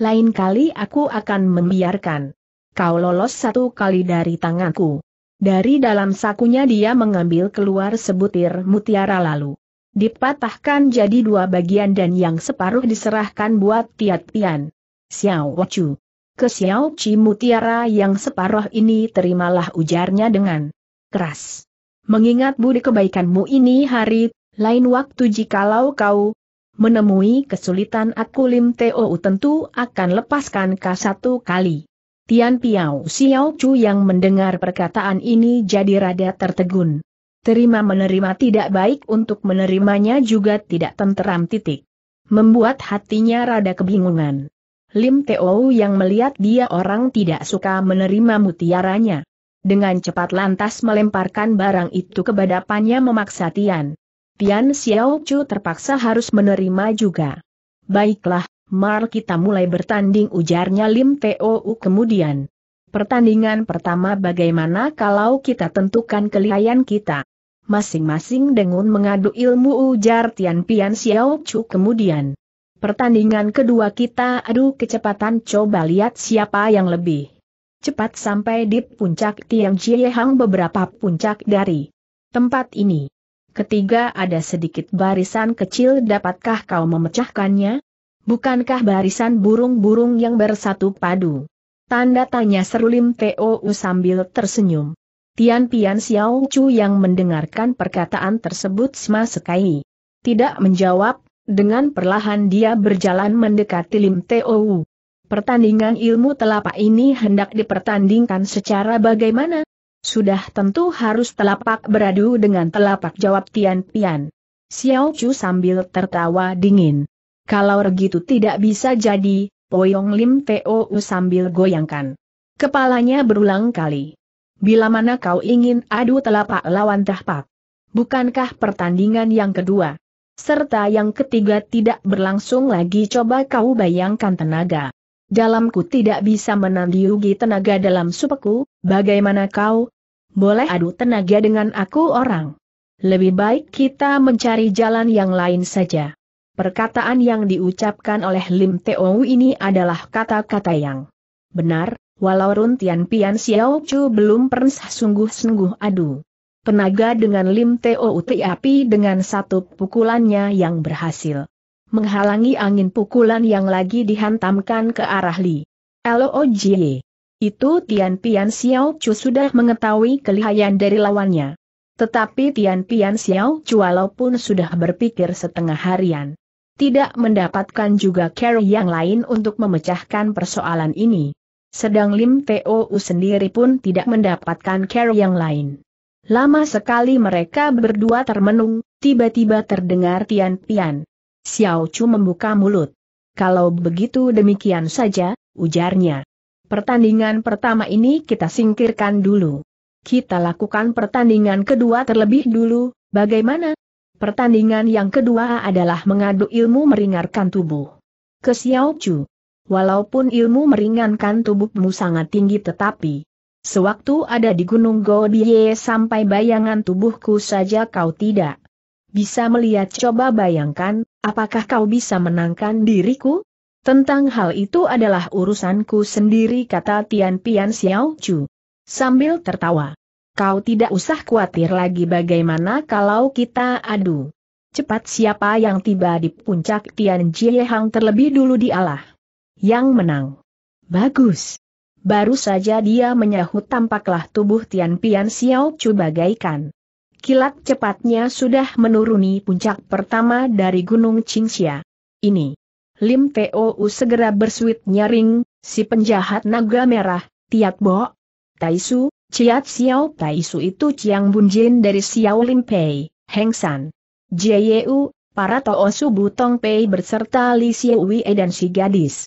Lain kali aku akan membiarkan. Kau lolos satu kali dari tanganku. Dari dalam sakunya dia mengambil keluar sebutir mutiara lalu dipatahkan jadi dua bagian dan yang separuh diserahkan buat Tiat Tian. Xiao Chu. Ke Xiao Chi Mutiara yang separuh ini terimalah ujarnya dengan keras. Mengingat budi kebaikanmu ini hari, lain waktu jikalau kau menemui kesulitan aku Lim Teo tentu akan lepaskan ka satu kali. Tian Piao Xiao Chu yang mendengar perkataan ini jadi rada tertegun terima menerima tidak baik untuk menerimanya juga tidak tenteram titik. Membuat hatinya rada kebingungan. Lim Teo yang melihat dia orang tidak suka menerima mutiaranya. Dengan cepat lantas melemparkan barang itu ke badapannya memaksa Tian. Tian Xiao Chu terpaksa harus menerima juga. Baiklah, Mar kita mulai bertanding ujarnya Lim Teo kemudian pertandingan pertama bagaimana kalau kita tentukan kelihayan kita masing-masing dengan mengadu ilmu ujar Tian Pian Xiao Chu kemudian. Pertandingan kedua kita adu kecepatan coba lihat siapa yang lebih cepat sampai di puncak Tiang Jiehang beberapa puncak dari tempat ini. Ketiga ada sedikit barisan kecil dapatkah kau memecahkannya? Bukankah barisan burung-burung yang bersatu padu? Tanda tanya serulim TOU sambil tersenyum. Tian Pian Xiao Chu yang mendengarkan perkataan tersebut sama sekali. Tidak menjawab, dengan perlahan dia berjalan mendekati Lim Teo. Pertandingan ilmu telapak ini hendak dipertandingkan secara bagaimana? Sudah tentu harus telapak beradu dengan telapak jawab Tian Pian. Xiao Chu sambil tertawa dingin. Kalau begitu tidak bisa jadi, Poyong Lim Teo sambil goyangkan. Kepalanya berulang kali. Bila mana kau ingin adu telapak lawan tahpak. Bukankah pertandingan yang kedua? Serta yang ketiga tidak berlangsung lagi coba kau bayangkan tenaga. Dalamku tidak bisa menandiugi tenaga dalam supeku, bagaimana kau? Boleh adu tenaga dengan aku orang. Lebih baik kita mencari jalan yang lain saja. Perkataan yang diucapkan oleh Lim Teo ini adalah kata-kata yang benar, Walau Tian Pian Xiao Chu belum pernah sungguh-sungguh adu. Penaga dengan Lim Teo Uti api dengan satu pukulannya yang berhasil. Menghalangi angin pukulan yang lagi dihantamkan ke arah Li. Lojie. Itu Tian Pian Xiao Chu sudah mengetahui kelihayan dari lawannya. Tetapi Tian Pian Xiao Chu walaupun sudah berpikir setengah harian, tidak mendapatkan juga carry yang lain untuk memecahkan persoalan ini sedang Lim Teo sendiri pun tidak mendapatkan care yang lain. Lama sekali mereka berdua termenung, tiba-tiba terdengar Tian Pian. Xiao Chu membuka mulut. Kalau begitu demikian saja, ujarnya. Pertandingan pertama ini kita singkirkan dulu. Kita lakukan pertandingan kedua terlebih dulu, bagaimana? Pertandingan yang kedua adalah mengadu ilmu meringarkan tubuh. Ke Xiao Chu, Walaupun ilmu meringankan tubuhmu sangat tinggi tetapi Sewaktu ada di Gunung Gobiye sampai bayangan tubuhku saja kau tidak bisa melihat coba bayangkan, apakah kau bisa menangkan diriku? Tentang hal itu adalah urusanku sendiri kata Tian Pian Xiao Chu. Sambil tertawa. Kau tidak usah khawatir lagi bagaimana kalau kita adu. Cepat siapa yang tiba di puncak Tian Jiehang terlebih dulu dialah yang menang. Bagus. Baru saja dia menyahut tampaklah tubuh Tian Pian Xiao Chu bagaikan. Kilat cepatnya sudah menuruni puncak pertama dari Gunung Qingxia. Ini. Lim Teo segera bersuit nyaring, si penjahat naga merah, Tiat Bo. Taisu, Ciat Xiao Taisu itu Ciang Bunjin dari Xiao Lim Pei, Heng San. Jieu, para Su Butong Pei berserta Li Xiu Wei dan si gadis.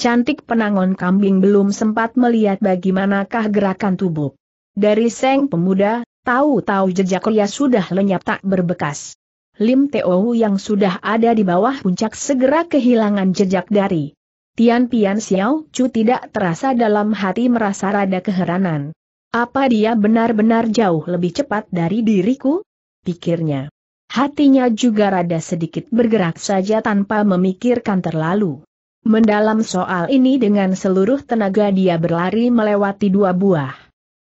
Cantik penangon kambing belum sempat melihat bagaimanakah gerakan tubuh. Dari seng pemuda, tahu-tahu jejak Ria sudah lenyap tak berbekas. Lim Teo yang sudah ada di bawah puncak segera kehilangan jejak dari Tian Pian Xiao Chu tidak terasa dalam hati merasa rada keheranan. Apa dia benar-benar jauh lebih cepat dari diriku? Pikirnya. Hatinya juga rada sedikit bergerak saja tanpa memikirkan terlalu. Mendalam soal ini dengan seluruh tenaga dia berlari melewati dua buah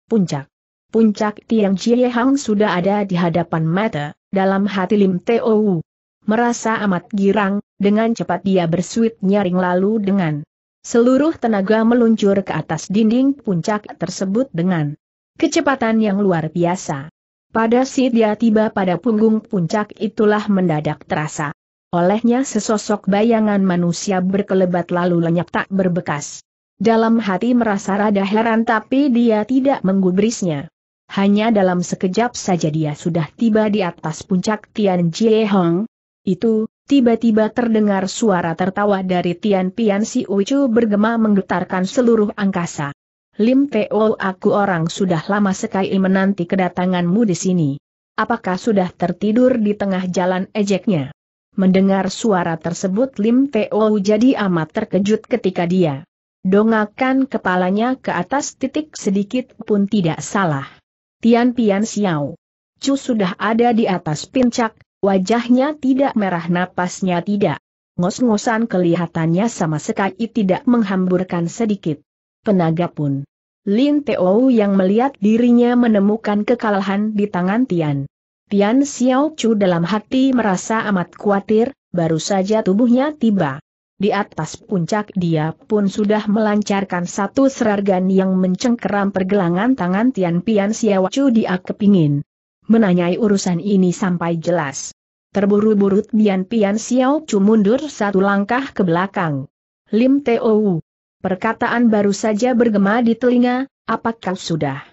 puncak. Puncak Tiang Chie sudah ada di hadapan mata, dalam hati Lim Teo Merasa amat girang, dengan cepat dia bersuit nyaring lalu dengan seluruh tenaga meluncur ke atas dinding puncak tersebut dengan kecepatan yang luar biasa. Pada si dia tiba pada punggung puncak itulah mendadak terasa, Olehnya sesosok bayangan manusia berkelebat lalu lenyap tak berbekas. Dalam hati merasa rada heran tapi dia tidak menggubrisnya. Hanya dalam sekejap saja dia sudah tiba di atas puncak Tian Jie Hong. Itu, tiba-tiba terdengar suara tertawa dari Tian Pian Si Ucu bergema menggetarkan seluruh angkasa. Lim Teo oh, aku orang sudah lama sekali menanti kedatanganmu di sini. Apakah sudah tertidur di tengah jalan ejeknya? Mendengar suara tersebut Lim Teo jadi amat terkejut ketika dia dongakan kepalanya ke atas titik sedikit pun tidak salah. Tian Pian Xiao. Cu sudah ada di atas pincak, wajahnya tidak merah napasnya tidak. Ngos-ngosan kelihatannya sama sekali tidak menghamburkan sedikit. Penaga pun. Lin Teo yang melihat dirinya menemukan kekalahan di tangan Tian. Tian Xiao Chu dalam hati merasa amat khawatir, baru saja tubuhnya tiba. Di atas puncak dia pun sudah melancarkan satu serargan yang mencengkeram pergelangan tangan Tian Pian Xiao Chu dia kepingin. Menanyai urusan ini sampai jelas. Terburu-buru Tian Pian Xiao Chu mundur satu langkah ke belakang. Lim Teo Perkataan baru saja bergema di telinga, apakah sudah?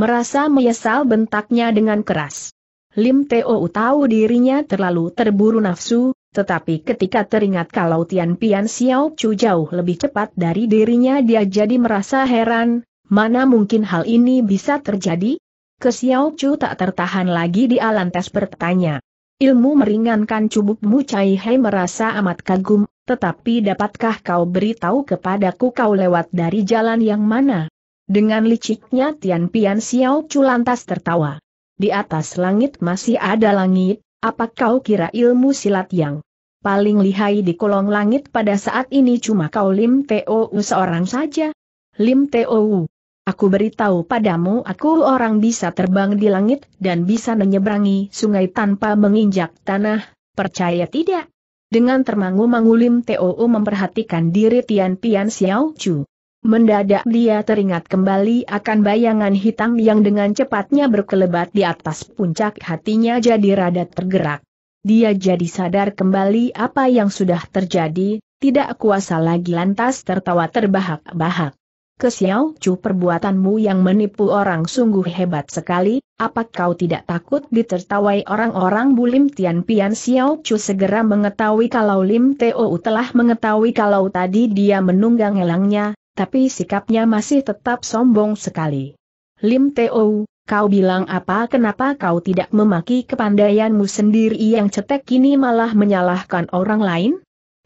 Merasa menyesal bentaknya dengan keras. Lim Teo tahu dirinya terlalu terburu nafsu, tetapi ketika teringat kalau Tian Pian Xiao Chu jauh lebih cepat dari dirinya dia jadi merasa heran, mana mungkin hal ini bisa terjadi? Ke Xiao Chu tak tertahan lagi di alantas bertanya. Ilmu meringankan cubukmu Cai Hai merasa amat kagum, tetapi dapatkah kau beritahu kepadaku kau lewat dari jalan yang mana? Dengan liciknya Tian Pian Xiao Chu lantas tertawa di atas langit masih ada langit, apa kau kira ilmu silat yang paling lihai di kolong langit pada saat ini cuma kau Lim Teo seorang saja? Lim Teo, aku beritahu padamu aku orang bisa terbang di langit dan bisa menyeberangi sungai tanpa menginjak tanah, percaya tidak? Dengan termangu-mangu Lim Teo memperhatikan diri Tian Pian Xiao Chu. Mendadak dia teringat kembali akan bayangan hitam yang dengan cepatnya berkelebat di atas puncak hatinya jadi rada tergerak. Dia jadi sadar kembali apa yang sudah terjadi, tidak kuasa lagi lantas tertawa terbahak-bahak. Kesiau cu perbuatanmu yang menipu orang sungguh hebat sekali, apa kau tidak takut ditertawai orang-orang bulim Tian Pian Xiao cu segera mengetahui kalau Lim Teo telah mengetahui kalau tadi dia menunggang elangnya, tapi sikapnya masih tetap sombong sekali. Lim Teo, kau bilang apa kenapa kau tidak memaki kepandaianmu sendiri yang cetek kini malah menyalahkan orang lain?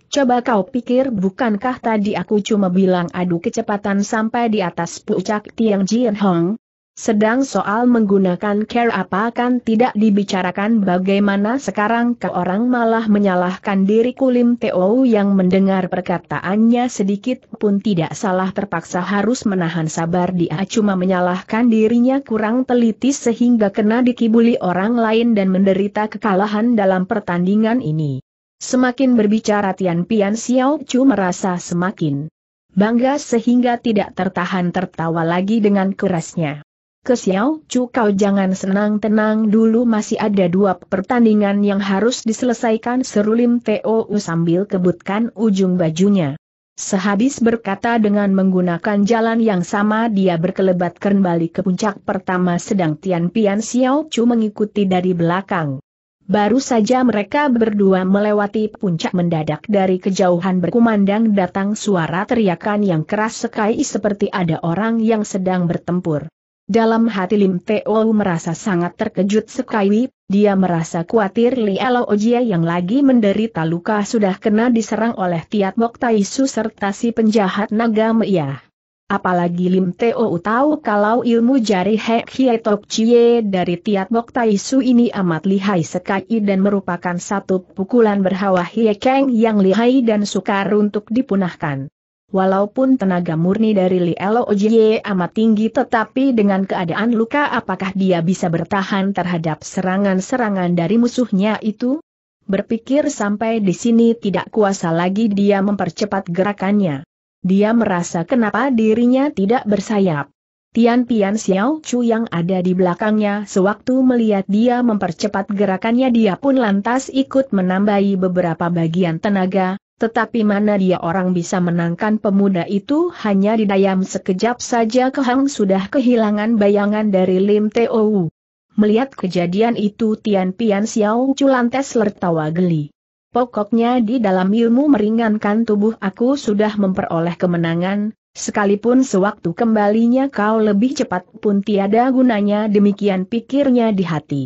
Coba kau pikir bukankah tadi aku cuma bilang adu kecepatan sampai di atas puncak Tiang Jian Hong, sedang soal menggunakan care apa kan tidak dibicarakan bagaimana sekarang ke orang malah menyalahkan diri Kulim Teo yang mendengar perkataannya sedikit pun tidak salah terpaksa harus menahan sabar dia cuma menyalahkan dirinya kurang teliti sehingga kena dikibuli orang lain dan menderita kekalahan dalam pertandingan ini. Semakin berbicara Tian Pian Xiao Chu merasa semakin bangga sehingga tidak tertahan tertawa lagi dengan kerasnya. Kesiau Cu kau jangan senang-tenang dulu masih ada dua pertandingan yang harus diselesaikan seru Lim Teo sambil kebutkan ujung bajunya. Sehabis berkata dengan menggunakan jalan yang sama dia berkelebat kembali ke puncak pertama sedang Tian Pian Xiao Chu mengikuti dari belakang. Baru saja mereka berdua melewati puncak mendadak dari kejauhan berkumandang datang suara teriakan yang keras sekali seperti ada orang yang sedang bertempur. Dalam hati Lim Teo merasa sangat terkejut sekali, dia merasa khawatir Li Elo Ojia yang lagi menderita luka sudah kena diserang oleh Tiat Mok Taisu serta si penjahat naga Meia. Apalagi Lim Teo tahu kalau ilmu jari Hek Hie Tok Chie dari Tiat Mok Taisu ini amat lihai sekali dan merupakan satu pukulan berhawa Hie Keng yang lihai dan sukar untuk dipunahkan. Walaupun tenaga murni dari Li Elo amat tinggi tetapi dengan keadaan luka apakah dia bisa bertahan terhadap serangan-serangan dari musuhnya itu? Berpikir sampai di sini tidak kuasa lagi dia mempercepat gerakannya. Dia merasa kenapa dirinya tidak bersayap. Tian Pian Xiao Chu yang ada di belakangnya sewaktu melihat dia mempercepat gerakannya dia pun lantas ikut menambahi beberapa bagian tenaga, tetapi mana dia orang bisa menangkan pemuda itu hanya di didayam sekejap saja Kehang sudah kehilangan bayangan dari Lim Teo. Melihat kejadian itu Tian Pian Xiao Chu lantas tertawa geli. Pokoknya di dalam ilmu meringankan tubuh aku sudah memperoleh kemenangan, sekalipun sewaktu kembalinya kau lebih cepat pun tiada gunanya demikian pikirnya di hati.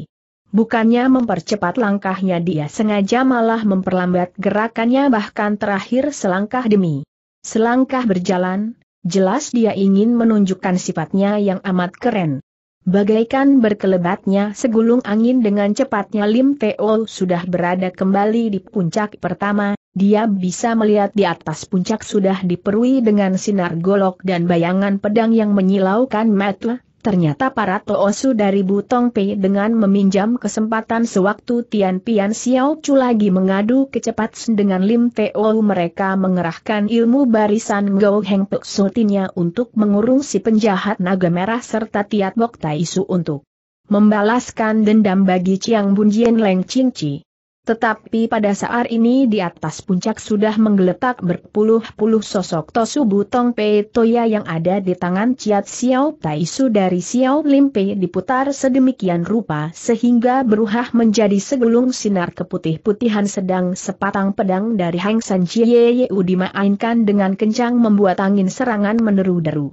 Bukannya mempercepat langkahnya dia sengaja malah memperlambat gerakannya bahkan terakhir selangkah demi selangkah berjalan, jelas dia ingin menunjukkan sifatnya yang amat keren. Bagaikan berkelebatnya segulung angin dengan cepatnya Lim Teo sudah berada kembali di puncak pertama, dia bisa melihat di atas puncak sudah diperui dengan sinar golok dan bayangan pedang yang menyilaukan mata, Ternyata para Toosu dari Butong Pei dengan meminjam kesempatan sewaktu Tian Pian Xiao Chu lagi mengadu kecepatan dengan Lim Teo mereka mengerahkan ilmu barisan Gou Heng Tuk Sultinya untuk mengurung si penjahat naga merah serta Tiat Bok Tai Su untuk membalaskan dendam bagi Chiang Jien Leng Ching Chi. Tetapi pada saat ini di atas puncak sudah menggeletak berpuluh-puluh sosok Tosu Butong Pei Toya yang ada di tangan Ciat Xiao Taisu dari Xiao Limpe diputar sedemikian rupa sehingga berubah menjadi segulung sinar keputih-putihan sedang sepatang pedang dari Hang San Ye Yu dimainkan dengan kencang membuat angin serangan meneru-deru.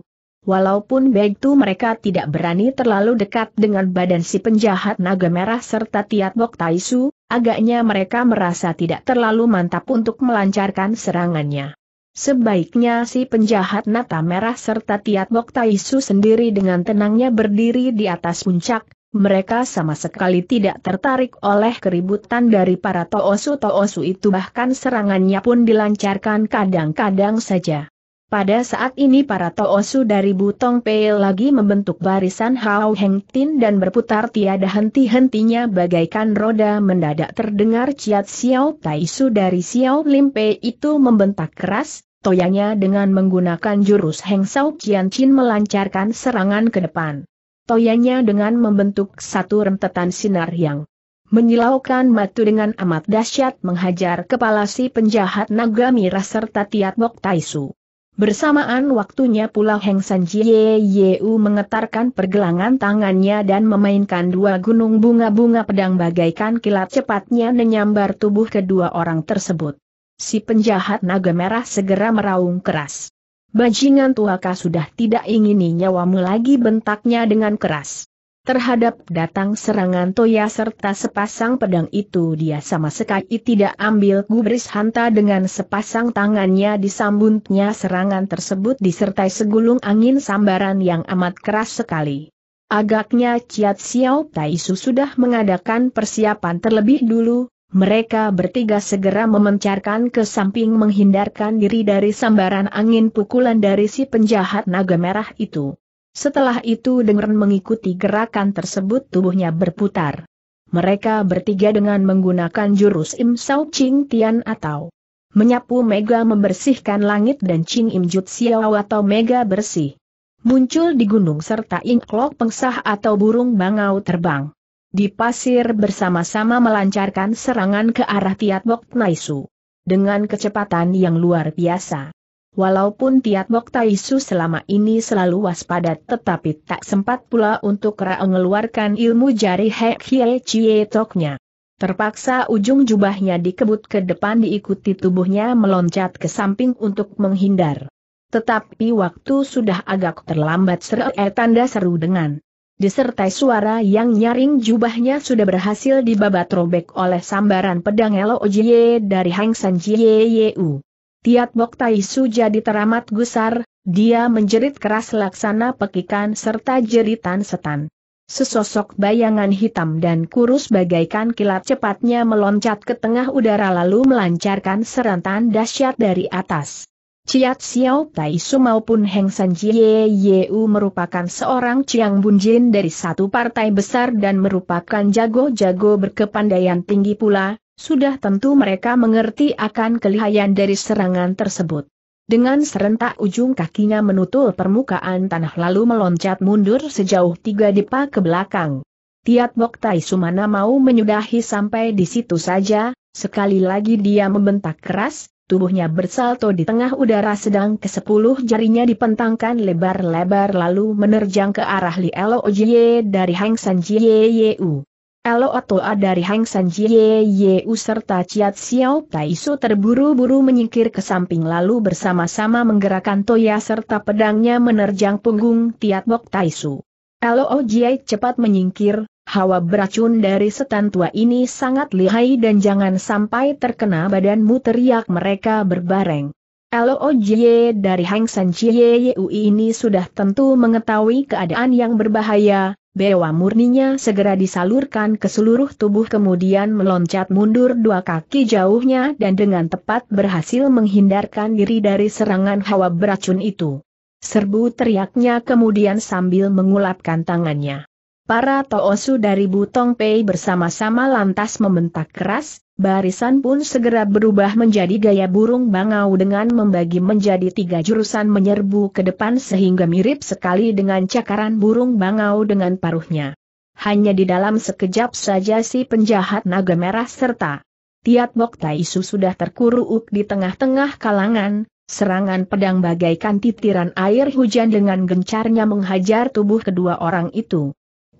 Walaupun begitu mereka tidak berani terlalu dekat dengan badan si penjahat naga merah serta Tiat Bok Taisu, agaknya mereka merasa tidak terlalu mantap untuk melancarkan serangannya. Sebaiknya si penjahat nata merah serta Tiat Bok Taisu sendiri dengan tenangnya berdiri di atas puncak, mereka sama sekali tidak tertarik oleh keributan dari para Toosu-Toosu itu bahkan serangannya pun dilancarkan kadang-kadang saja. Pada saat ini para Toosu dari Butong Pei lagi membentuk barisan Hao Heng Tin dan berputar tiada henti-hentinya bagaikan roda mendadak terdengar Ciat Xiao Su dari Xiao Lim Pei itu membentak keras, toyanya dengan menggunakan jurus Heng Sao Qian Chin melancarkan serangan ke depan. Toyanya dengan membentuk satu rentetan sinar yang menyilaukan matu dengan amat dahsyat menghajar kepala si penjahat naga mirah serta Tiat Bok Su. Bersamaan waktunya pula Heng San Jie Yeu mengetarkan pergelangan tangannya dan memainkan dua gunung bunga-bunga pedang bagaikan kilat cepatnya menyambar tubuh kedua orang tersebut. Si penjahat naga merah segera meraung keras. Bajingan tuaka sudah tidak ingini nyawamu lagi bentaknya dengan keras. Terhadap datang serangan Toya serta sepasang pedang itu dia sama sekali tidak ambil gubris hanta dengan sepasang tangannya disambutnya serangan tersebut disertai segulung angin sambaran yang amat keras sekali. Agaknya Ciat Xiao Taisu sudah mengadakan persiapan terlebih dulu, mereka bertiga segera memencarkan ke samping menghindarkan diri dari sambaran angin pukulan dari si penjahat naga merah itu. Setelah itu Dengren mengikuti gerakan tersebut tubuhnya berputar. Mereka bertiga dengan menggunakan jurus Im Sao Ching Tian atau menyapu mega membersihkan langit dan Ching Im Jut Xiao atau mega bersih. Muncul di gunung serta ingklok pengsah atau burung bangau terbang. Di pasir bersama-sama melancarkan serangan ke arah Tiat Bok Naisu. Dengan kecepatan yang luar biasa. Walaupun Tiat Tiatbok Taisu selama ini selalu waspada tetapi tak sempat pula untuk Ra mengeluarkan ilmu jari Hek Hie Chie Toknya. Terpaksa ujung jubahnya dikebut ke depan diikuti tubuhnya meloncat ke samping untuk menghindar. Tetapi waktu sudah agak terlambat e tanda seru dengan disertai suara yang nyaring jubahnya sudah berhasil dibabat robek oleh sambaran pedang Elo Ojie dari Hang San Jie Yeu. Tiat Bok Tai Su jadi teramat gusar, dia menjerit keras laksana pekikan serta jeritan setan. Sesosok bayangan hitam dan kurus bagaikan kilat cepatnya meloncat ke tengah udara lalu melancarkan serentan dahsyat dari atas. Ciat Xiao Tai Su maupun Heng San Jie Yeu merupakan seorang Chiang Bunjin dari satu partai besar dan merupakan jago-jago berkepandaian tinggi pula, sudah tentu mereka mengerti akan kelihayan dari serangan tersebut. Dengan serentak ujung kakinya menutul permukaan tanah lalu meloncat mundur sejauh tiga depa ke belakang. Tiat Bok Tai Sumana mau menyudahi sampai di situ saja, sekali lagi dia membentak keras, tubuhnya bersalto di tengah udara sedang ke sepuluh jarinya dipentangkan lebar-lebar lalu menerjang ke arah Elo Ojie dari Hang San Jie U. Elo Otoa dari Hang San Jie U serta Ciat Xiao Su terburu-buru menyingkir ke samping lalu bersama-sama menggerakkan toya serta pedangnya menerjang punggung Tiat Bok Su. Elo Jie cepat menyingkir, hawa beracun dari setan tua ini sangat lihai dan jangan sampai terkena badanmu teriak mereka berbareng. Elo Jie dari Hang San Jie Yeu ini sudah tentu mengetahui keadaan yang berbahaya, Bewa murninya segera disalurkan ke seluruh tubuh kemudian meloncat mundur dua kaki jauhnya dan dengan tepat berhasil menghindarkan diri dari serangan hawa beracun itu. Serbu teriaknya kemudian sambil mengulapkan tangannya. Para Toosu dari Butong Pei bersama-sama lantas membentak keras, barisan pun segera berubah menjadi gaya burung bangau dengan membagi menjadi tiga jurusan menyerbu ke depan sehingga mirip sekali dengan cakaran burung bangau dengan paruhnya. Hanya di dalam sekejap saja si penjahat naga merah serta Tiat Bok Taisu sudah terkuruk di tengah-tengah kalangan, Serangan pedang bagaikan titiran air hujan dengan gencarnya menghajar tubuh kedua orang itu.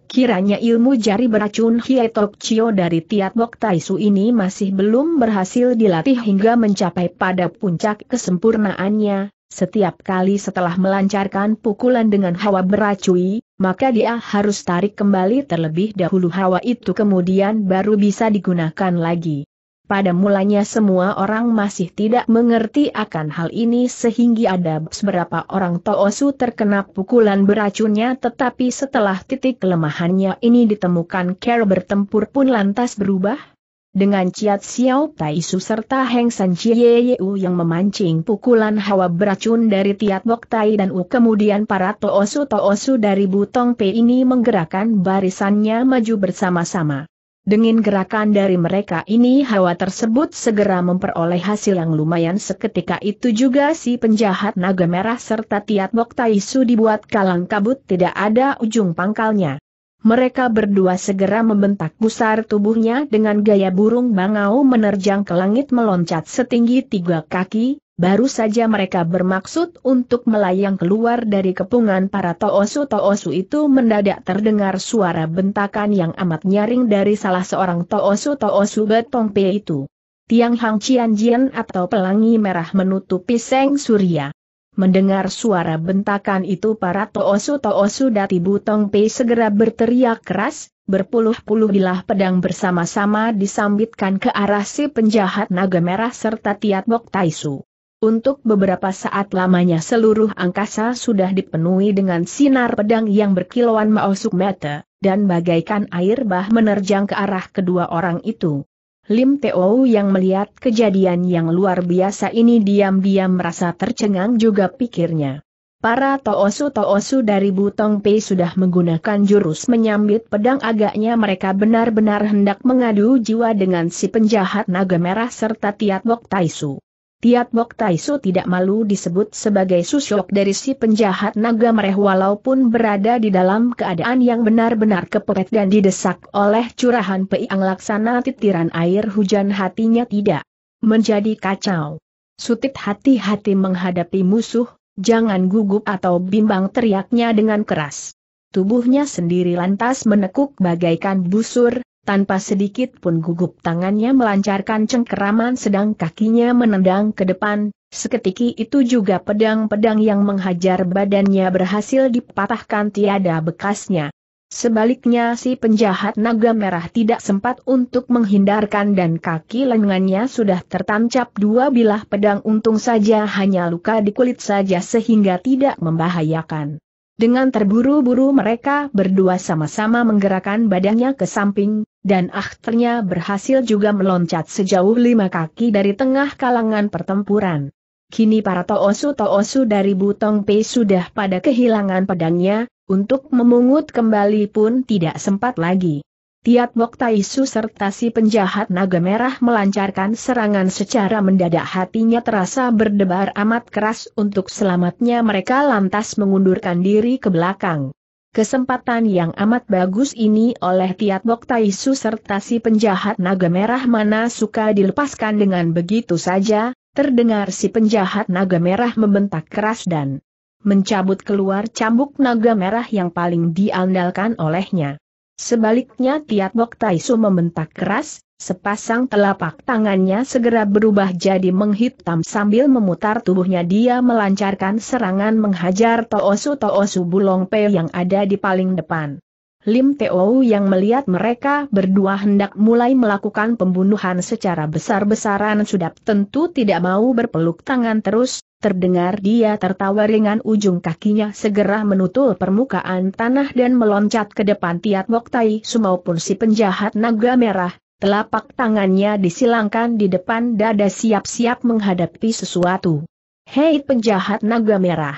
Kiranya ilmu jari beracun Hietok Chio dari Tiat Bok Taisu ini masih belum berhasil dilatih hingga mencapai pada puncak kesempurnaannya, setiap kali setelah melancarkan pukulan dengan hawa beracui, maka dia harus tarik kembali terlebih dahulu hawa itu kemudian baru bisa digunakan lagi. Pada mulanya semua orang masih tidak mengerti akan hal ini sehingga ada beberapa orang Toosu terkena pukulan beracunnya tetapi setelah titik kelemahannya ini ditemukan Care bertempur pun lantas berubah. Dengan Ciat Xiao Tai Su serta Heng San Chie Yu yang memancing pukulan hawa beracun dari Tiat Bok Tai dan U kemudian para Toosu-Toosu dari Butong Pei ini menggerakkan barisannya maju bersama-sama. Dengan gerakan dari mereka ini hawa tersebut segera memperoleh hasil yang lumayan seketika itu juga si penjahat naga merah serta Tiat Bok Su dibuat kalang kabut tidak ada ujung pangkalnya. Mereka berdua segera membentak pusar tubuhnya dengan gaya burung bangau menerjang ke langit meloncat setinggi tiga kaki, Baru saja mereka bermaksud untuk melayang keluar dari kepungan para toosu-toosu itu mendadak terdengar suara bentakan yang amat nyaring dari salah seorang toosu-toosu betong Pei itu. Tiang Hang Cian Jian atau pelangi merah menutupi seng surya. Mendengar suara bentakan itu para toosu-toosu dati butong Pei segera berteriak keras, berpuluh-puluh bilah pedang bersama-sama disambitkan ke arah si penjahat naga merah serta Tiat Bok Taisu. Untuk beberapa saat lamanya seluruh angkasa sudah dipenuhi dengan sinar pedang yang berkilauan mausuk mata, dan bagaikan air bah menerjang ke arah kedua orang itu. Lim Teo yang melihat kejadian yang luar biasa ini diam-diam merasa tercengang juga pikirnya. Para toosu-toosu dari Butong Pei sudah menggunakan jurus menyambit pedang agaknya mereka benar-benar hendak mengadu jiwa dengan si penjahat naga merah serta Tiat Wok Taisu. Tiat Bok Taisu tidak malu disebut sebagai susyok dari si penjahat naga mereh walaupun berada di dalam keadaan yang benar-benar kepepet dan didesak oleh curahan Peiang Laksana titiran air hujan hatinya tidak menjadi kacau. Sutit hati-hati menghadapi musuh, jangan gugup atau bimbang teriaknya dengan keras. Tubuhnya sendiri lantas menekuk bagaikan busur, tanpa sedikit pun gugup tangannya melancarkan cengkeraman sedang kakinya menendang ke depan, seketiki itu juga pedang-pedang yang menghajar badannya berhasil dipatahkan tiada bekasnya. Sebaliknya si penjahat naga merah tidak sempat untuk menghindarkan dan kaki lengannya sudah tertancap dua bilah pedang untung saja hanya luka di kulit saja sehingga tidak membahayakan. Dengan terburu-buru mereka berdua sama-sama menggerakkan badannya ke samping, dan akhirnya berhasil juga meloncat sejauh lima kaki dari tengah kalangan pertempuran. Kini para toosu-toosu dari Butong Pei sudah pada kehilangan pedangnya, untuk memungut kembali pun tidak sempat lagi. Tiat Bok Taisu serta si penjahat naga merah melancarkan serangan secara mendadak hatinya terasa berdebar amat keras untuk selamatnya mereka lantas mengundurkan diri ke belakang. Kesempatan yang amat bagus ini oleh Tiat Bok Taisu serta si penjahat naga merah mana suka dilepaskan dengan begitu saja, terdengar si penjahat naga merah membentak keras dan mencabut keluar cambuk naga merah yang paling diandalkan olehnya. Sebaliknya Tiat Bok Taisu membentak keras, sepasang telapak tangannya segera berubah jadi menghitam sambil memutar tubuhnya dia melancarkan serangan menghajar Toosu Toosu Bulong Pe yang ada di paling depan. Lim Teo yang melihat mereka berdua hendak mulai melakukan pembunuhan secara besar-besaran sudah tentu tidak mau berpeluk tangan terus, Terdengar dia tertawa ringan ujung kakinya segera menutul permukaan tanah dan meloncat ke depan Tiat Moktai Tai Su maupun si penjahat naga merah, telapak tangannya disilangkan di depan dada siap-siap menghadapi sesuatu. Hei penjahat naga merah!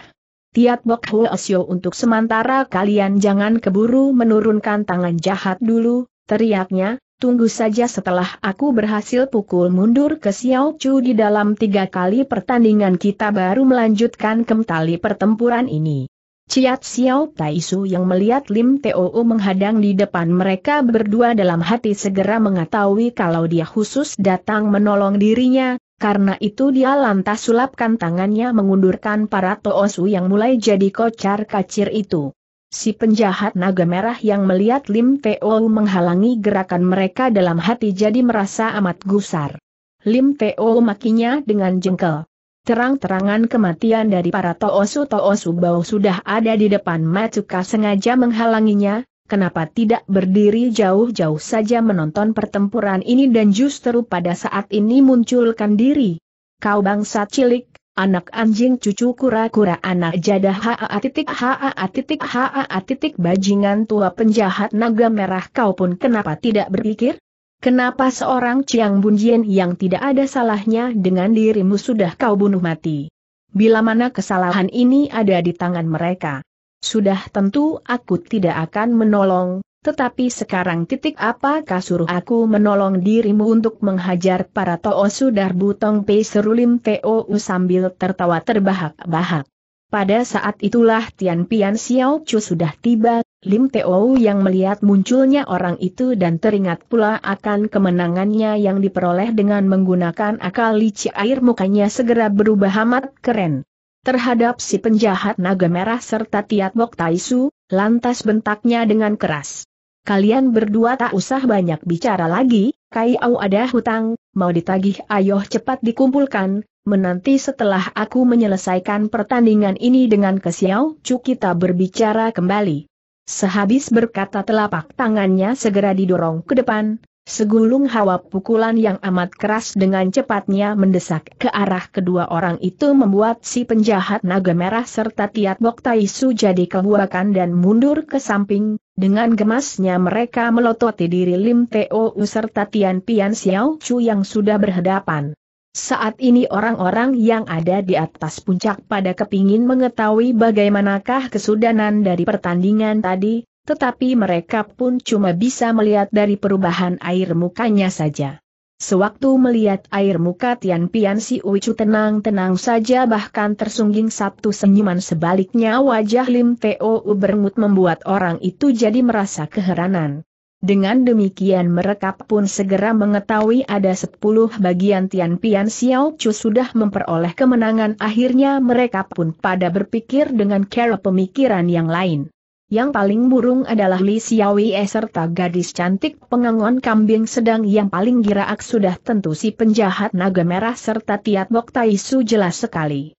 Tiat Mok Huasyo untuk sementara kalian jangan keburu menurunkan tangan jahat dulu, teriaknya, Tunggu saja setelah aku berhasil pukul mundur ke Xiao Chu di dalam tiga kali pertandingan kita baru melanjutkan kembali pertempuran ini. Ciat Xiao Taisu yang melihat Lim Too menghadang di depan mereka berdua dalam hati segera mengetahui kalau dia khusus datang menolong dirinya, karena itu dia lantas sulapkan tangannya mengundurkan para Toosu yang mulai jadi kocar kacir itu. Si penjahat naga merah yang melihat Lim Teo menghalangi gerakan mereka dalam hati jadi merasa amat gusar. Lim Teo makinya dengan jengkel. Terang-terangan kematian dari para Toosu Toosu bau sudah ada di depan Matsuka sengaja menghalanginya, kenapa tidak berdiri jauh-jauh saja menonton pertempuran ini dan justru pada saat ini munculkan diri. Kau bangsa cilik, Anak anjing cucu kura-kura anak jadah haa titik haa titik haa titik bajingan tua penjahat naga merah kau pun kenapa tidak berpikir? Kenapa seorang ciang Bunjien yang tidak ada salahnya dengan dirimu sudah kau bunuh mati? Bila mana kesalahan ini ada di tangan mereka? Sudah tentu aku tidak akan menolong, tetapi sekarang titik apakah suruh aku menolong dirimu untuk menghajar para Toosu Darbu Butong Pei serulim Tou sambil tertawa terbahak-bahak. Pada saat itulah Tian Pian Xiao Chu sudah tiba, Lim Tou yang melihat munculnya orang itu dan teringat pula akan kemenangannya yang diperoleh dengan menggunakan akal licik air mukanya segera berubah amat keren. Terhadap si penjahat naga merah serta Tiat Bok Taisu, lantas bentaknya dengan keras kalian berdua tak usah banyak bicara lagi, Kai, Au ada hutang, mau ditagih ayo cepat dikumpulkan, menanti setelah aku menyelesaikan pertandingan ini dengan Kesiau Cu kita berbicara kembali. Sehabis berkata telapak tangannya segera didorong ke depan, segulung hawa pukulan yang amat keras dengan cepatnya mendesak ke arah kedua orang itu membuat si penjahat naga merah serta Tiat Bok Su jadi kebuakan dan mundur ke samping, dengan gemasnya mereka melototi diri Lim Teo serta Tian Pian Xiao Chu yang sudah berhadapan. Saat ini orang-orang yang ada di atas puncak pada kepingin mengetahui bagaimanakah kesudanan dari pertandingan tadi, tetapi mereka pun cuma bisa melihat dari perubahan air mukanya saja. Sewaktu melihat air muka Tian Pian si Uicu tenang-tenang saja bahkan tersungging satu senyuman sebaliknya wajah Lim Teo bermut membuat orang itu jadi merasa keheranan. Dengan demikian mereka pun segera mengetahui ada sepuluh bagian Tian Pian Xiao Chu sudah memperoleh kemenangan akhirnya mereka pun pada berpikir dengan cara pemikiran yang lain. Yang paling burung adalah Li Xiaowei serta gadis cantik pengangon kambing sedang yang paling giraak sudah tentu si penjahat naga merah serta Tiat Bok Tai Su jelas sekali.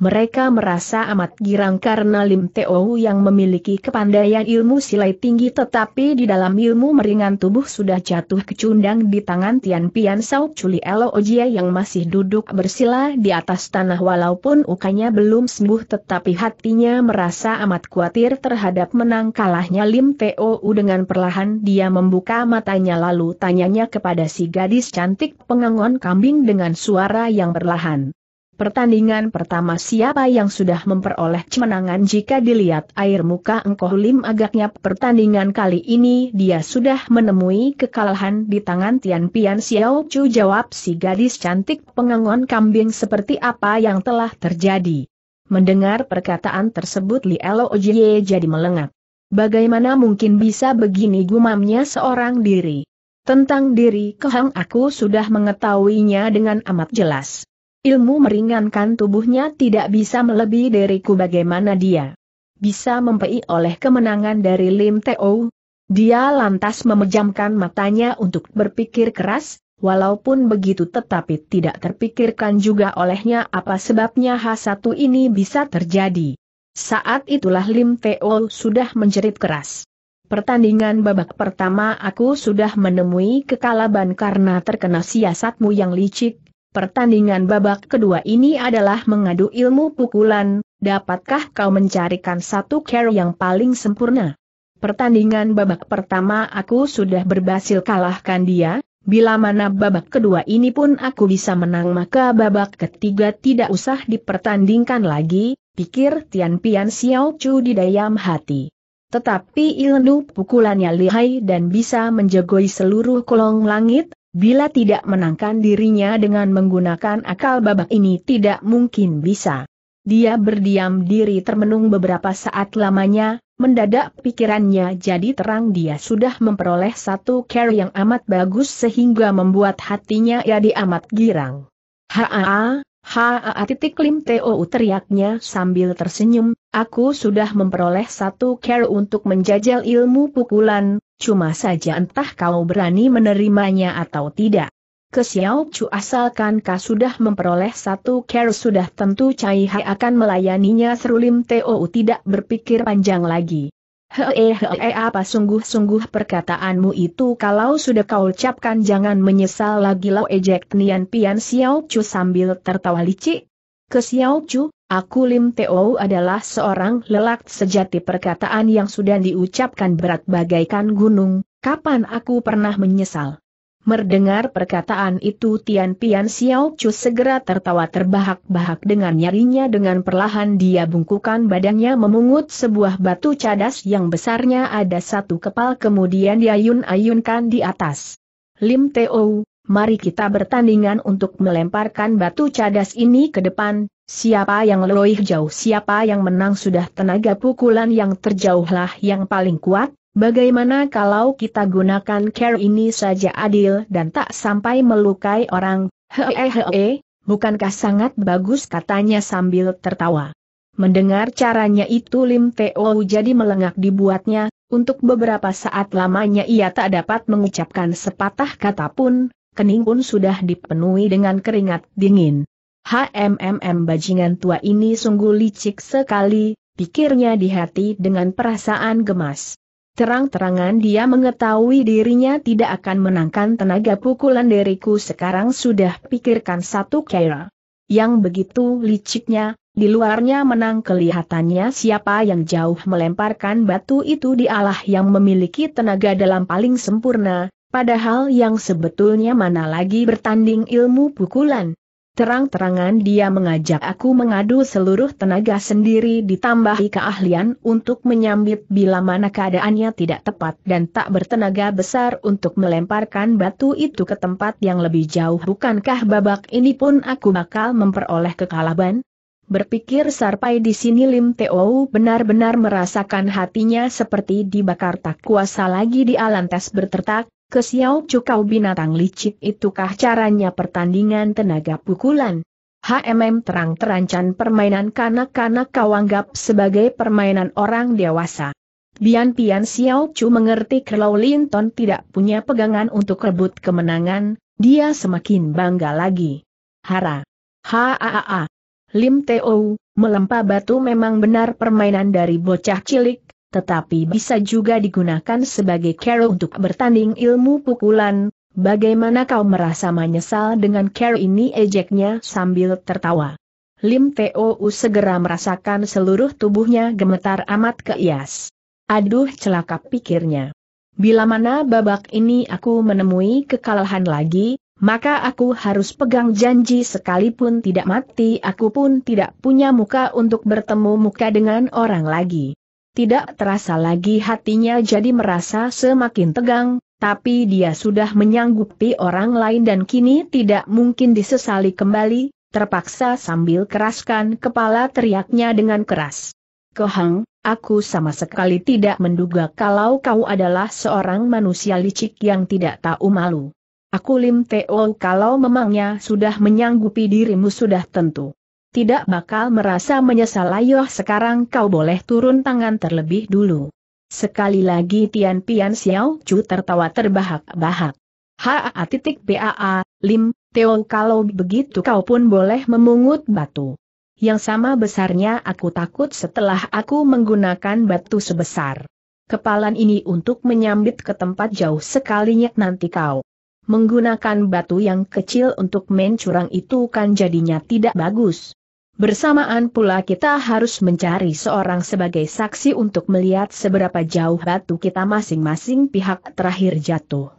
Mereka merasa amat girang karena Lim Teo yang memiliki kepandaian ilmu silai tinggi tetapi di dalam ilmu meringan tubuh sudah jatuh kecundang di tangan Tian Pian Sao Chuli Elo Ojia yang masih duduk bersila di atas tanah walaupun ukanya belum sembuh tetapi hatinya merasa amat khawatir terhadap menang kalahnya Lim Teo dengan perlahan dia membuka matanya lalu tanyanya kepada si gadis cantik pengangon kambing dengan suara yang perlahan. Pertandingan pertama siapa yang sudah memperoleh kemenangan jika dilihat air muka Engkoh Lim agaknya pertandingan kali ini dia sudah menemui kekalahan di tangan Tian Pian Xiao Chu jawab si gadis cantik pengangon kambing seperti apa yang telah terjadi. Mendengar perkataan tersebut Li Elo Ojie jadi melengak. Bagaimana mungkin bisa begini gumamnya seorang diri? Tentang diri Kehang aku sudah mengetahuinya dengan amat jelas. Ilmu meringankan tubuhnya tidak bisa melebihi diriku bagaimana dia bisa mempei oleh kemenangan dari Lim Teo. Dia lantas memejamkan matanya untuk berpikir keras, walaupun begitu tetapi tidak terpikirkan juga olehnya apa sebabnya H1 ini bisa terjadi. Saat itulah Lim Teo sudah menjerit keras. Pertandingan babak pertama aku sudah menemui kekalaban karena terkena siasatmu yang licik, Pertandingan babak kedua ini adalah mengadu ilmu pukulan, dapatkah kau mencarikan satu care yang paling sempurna? Pertandingan babak pertama aku sudah berhasil kalahkan dia, bila mana babak kedua ini pun aku bisa menang maka babak ketiga tidak usah dipertandingkan lagi, pikir Tian Pian Xiao Chu di dalam hati. Tetapi ilmu pukulannya lihai dan bisa menjegoi seluruh kolong langit, Bila tidak menangkan dirinya dengan menggunakan akal babak ini tidak mungkin bisa. Dia berdiam diri termenung beberapa saat lamanya, mendadak pikirannya jadi terang dia sudah memperoleh satu care yang amat bagus sehingga membuat hatinya jadi amat girang. Haa, Haa titik Lim Teo teriaknya sambil tersenyum, aku sudah memperoleh satu care untuk menjajal ilmu pukulan, cuma saja entah kau berani menerimanya atau tidak. Kesiau cu asalkan kau sudah memperoleh satu care sudah tentu Cai Hai akan melayaninya seru Lim Teo tidak berpikir panjang lagi. Hee apa sungguh-sungguh perkataanmu itu kalau sudah kau ucapkan jangan menyesal lagi lo ejek Nian Pian Xiao Chu sambil tertawa licik. Ke Xiao Chu, aku Lim Teo adalah seorang lelak sejati perkataan yang sudah diucapkan berat bagaikan gunung, kapan aku pernah menyesal. Merdengar perkataan itu Tian Pian Xiao Chu segera tertawa terbahak-bahak dengan nyarinya dengan perlahan dia bungkukan badannya memungut sebuah batu cadas yang besarnya ada satu kepal kemudian diayun-ayunkan di atas. Lim Teo, mari kita bertandingan untuk melemparkan batu cadas ini ke depan, siapa yang loih jauh siapa yang menang sudah tenaga pukulan yang terjauhlah yang paling kuat, Bagaimana kalau kita gunakan care ini saja adil dan tak sampai melukai orang, hehehe, bukankah sangat bagus katanya sambil tertawa. Mendengar caranya itu Lim Teo jadi melengak dibuatnya, untuk beberapa saat lamanya ia tak dapat mengucapkan sepatah kata pun, kening pun sudah dipenuhi dengan keringat dingin. HMMM bajingan tua ini sungguh licik sekali, pikirnya di hati dengan perasaan gemas. Terang-terangan dia mengetahui dirinya tidak akan menangkan tenaga pukulan diriku sekarang sudah pikirkan satu kera. Yang begitu liciknya, di luarnya menang kelihatannya siapa yang jauh melemparkan batu itu di dialah yang memiliki tenaga dalam paling sempurna, padahal yang sebetulnya mana lagi bertanding ilmu pukulan, Terang-terangan dia mengajak aku mengadu seluruh tenaga sendiri ditambahi keahlian untuk menyambit bila mana keadaannya tidak tepat dan tak bertenaga besar untuk melemparkan batu itu ke tempat yang lebih jauh. Bukankah babak ini pun aku bakal memperoleh kekalaban? Berpikir sarpai di sini Lim Teo benar-benar merasakan hatinya seperti dibakar tak kuasa lagi di Alantes bertertak, Kesiau, Cukau binatang licik itukah caranya pertandingan tenaga pukulan? HMM terang terancan permainan kanak-kanak kau anggap sebagai permainan orang dewasa. Bian Pian Xiao Chu mengerti kalau Linton tidak punya pegangan untuk rebut kemenangan, dia semakin bangga lagi. Hara. Haaa. Lim Teo, melempa batu memang benar permainan dari bocah cilik, tetapi bisa juga digunakan sebagai care untuk bertanding ilmu pukulan. Bagaimana kau merasa menyesal dengan care ini ejeknya sambil tertawa. Lim T.O.U. segera merasakan seluruh tubuhnya gemetar amat keias. Aduh celaka pikirnya. Bila mana babak ini aku menemui kekalahan lagi, maka aku harus pegang janji sekalipun tidak mati aku pun tidak punya muka untuk bertemu muka dengan orang lagi. Tidak terasa lagi hatinya jadi merasa semakin tegang, tapi dia sudah menyanggupi orang lain dan kini tidak mungkin disesali kembali, terpaksa sambil keraskan kepala teriaknya dengan keras. Kehang, aku sama sekali tidak menduga kalau kau adalah seorang manusia licik yang tidak tahu malu. Aku Lim Teo oh, kalau memangnya sudah menyanggupi dirimu sudah tentu tidak bakal merasa menyesal ayo sekarang kau boleh turun tangan terlebih dulu. Sekali lagi Tian Pian Xiao Chu tertawa terbahak-bahak. Haa titik BAA, Lim, Teo kalau begitu kau pun boleh memungut batu. Yang sama besarnya aku takut setelah aku menggunakan batu sebesar. Kepalan ini untuk menyambit ke tempat jauh sekalinya nanti kau. Menggunakan batu yang kecil untuk mencurang itu kan jadinya tidak bagus. Bersamaan pula kita harus mencari seorang sebagai saksi untuk melihat seberapa jauh batu kita masing-masing pihak terakhir jatuh.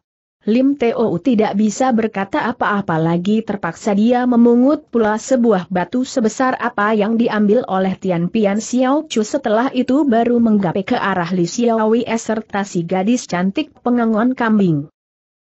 Lim Teo tidak bisa berkata apa-apa lagi terpaksa dia memungut pula sebuah batu sebesar apa yang diambil oleh Tian Pian Xiao Chu setelah itu baru menggapai ke arah Li Xiaowei serta si gadis cantik pengangon kambing.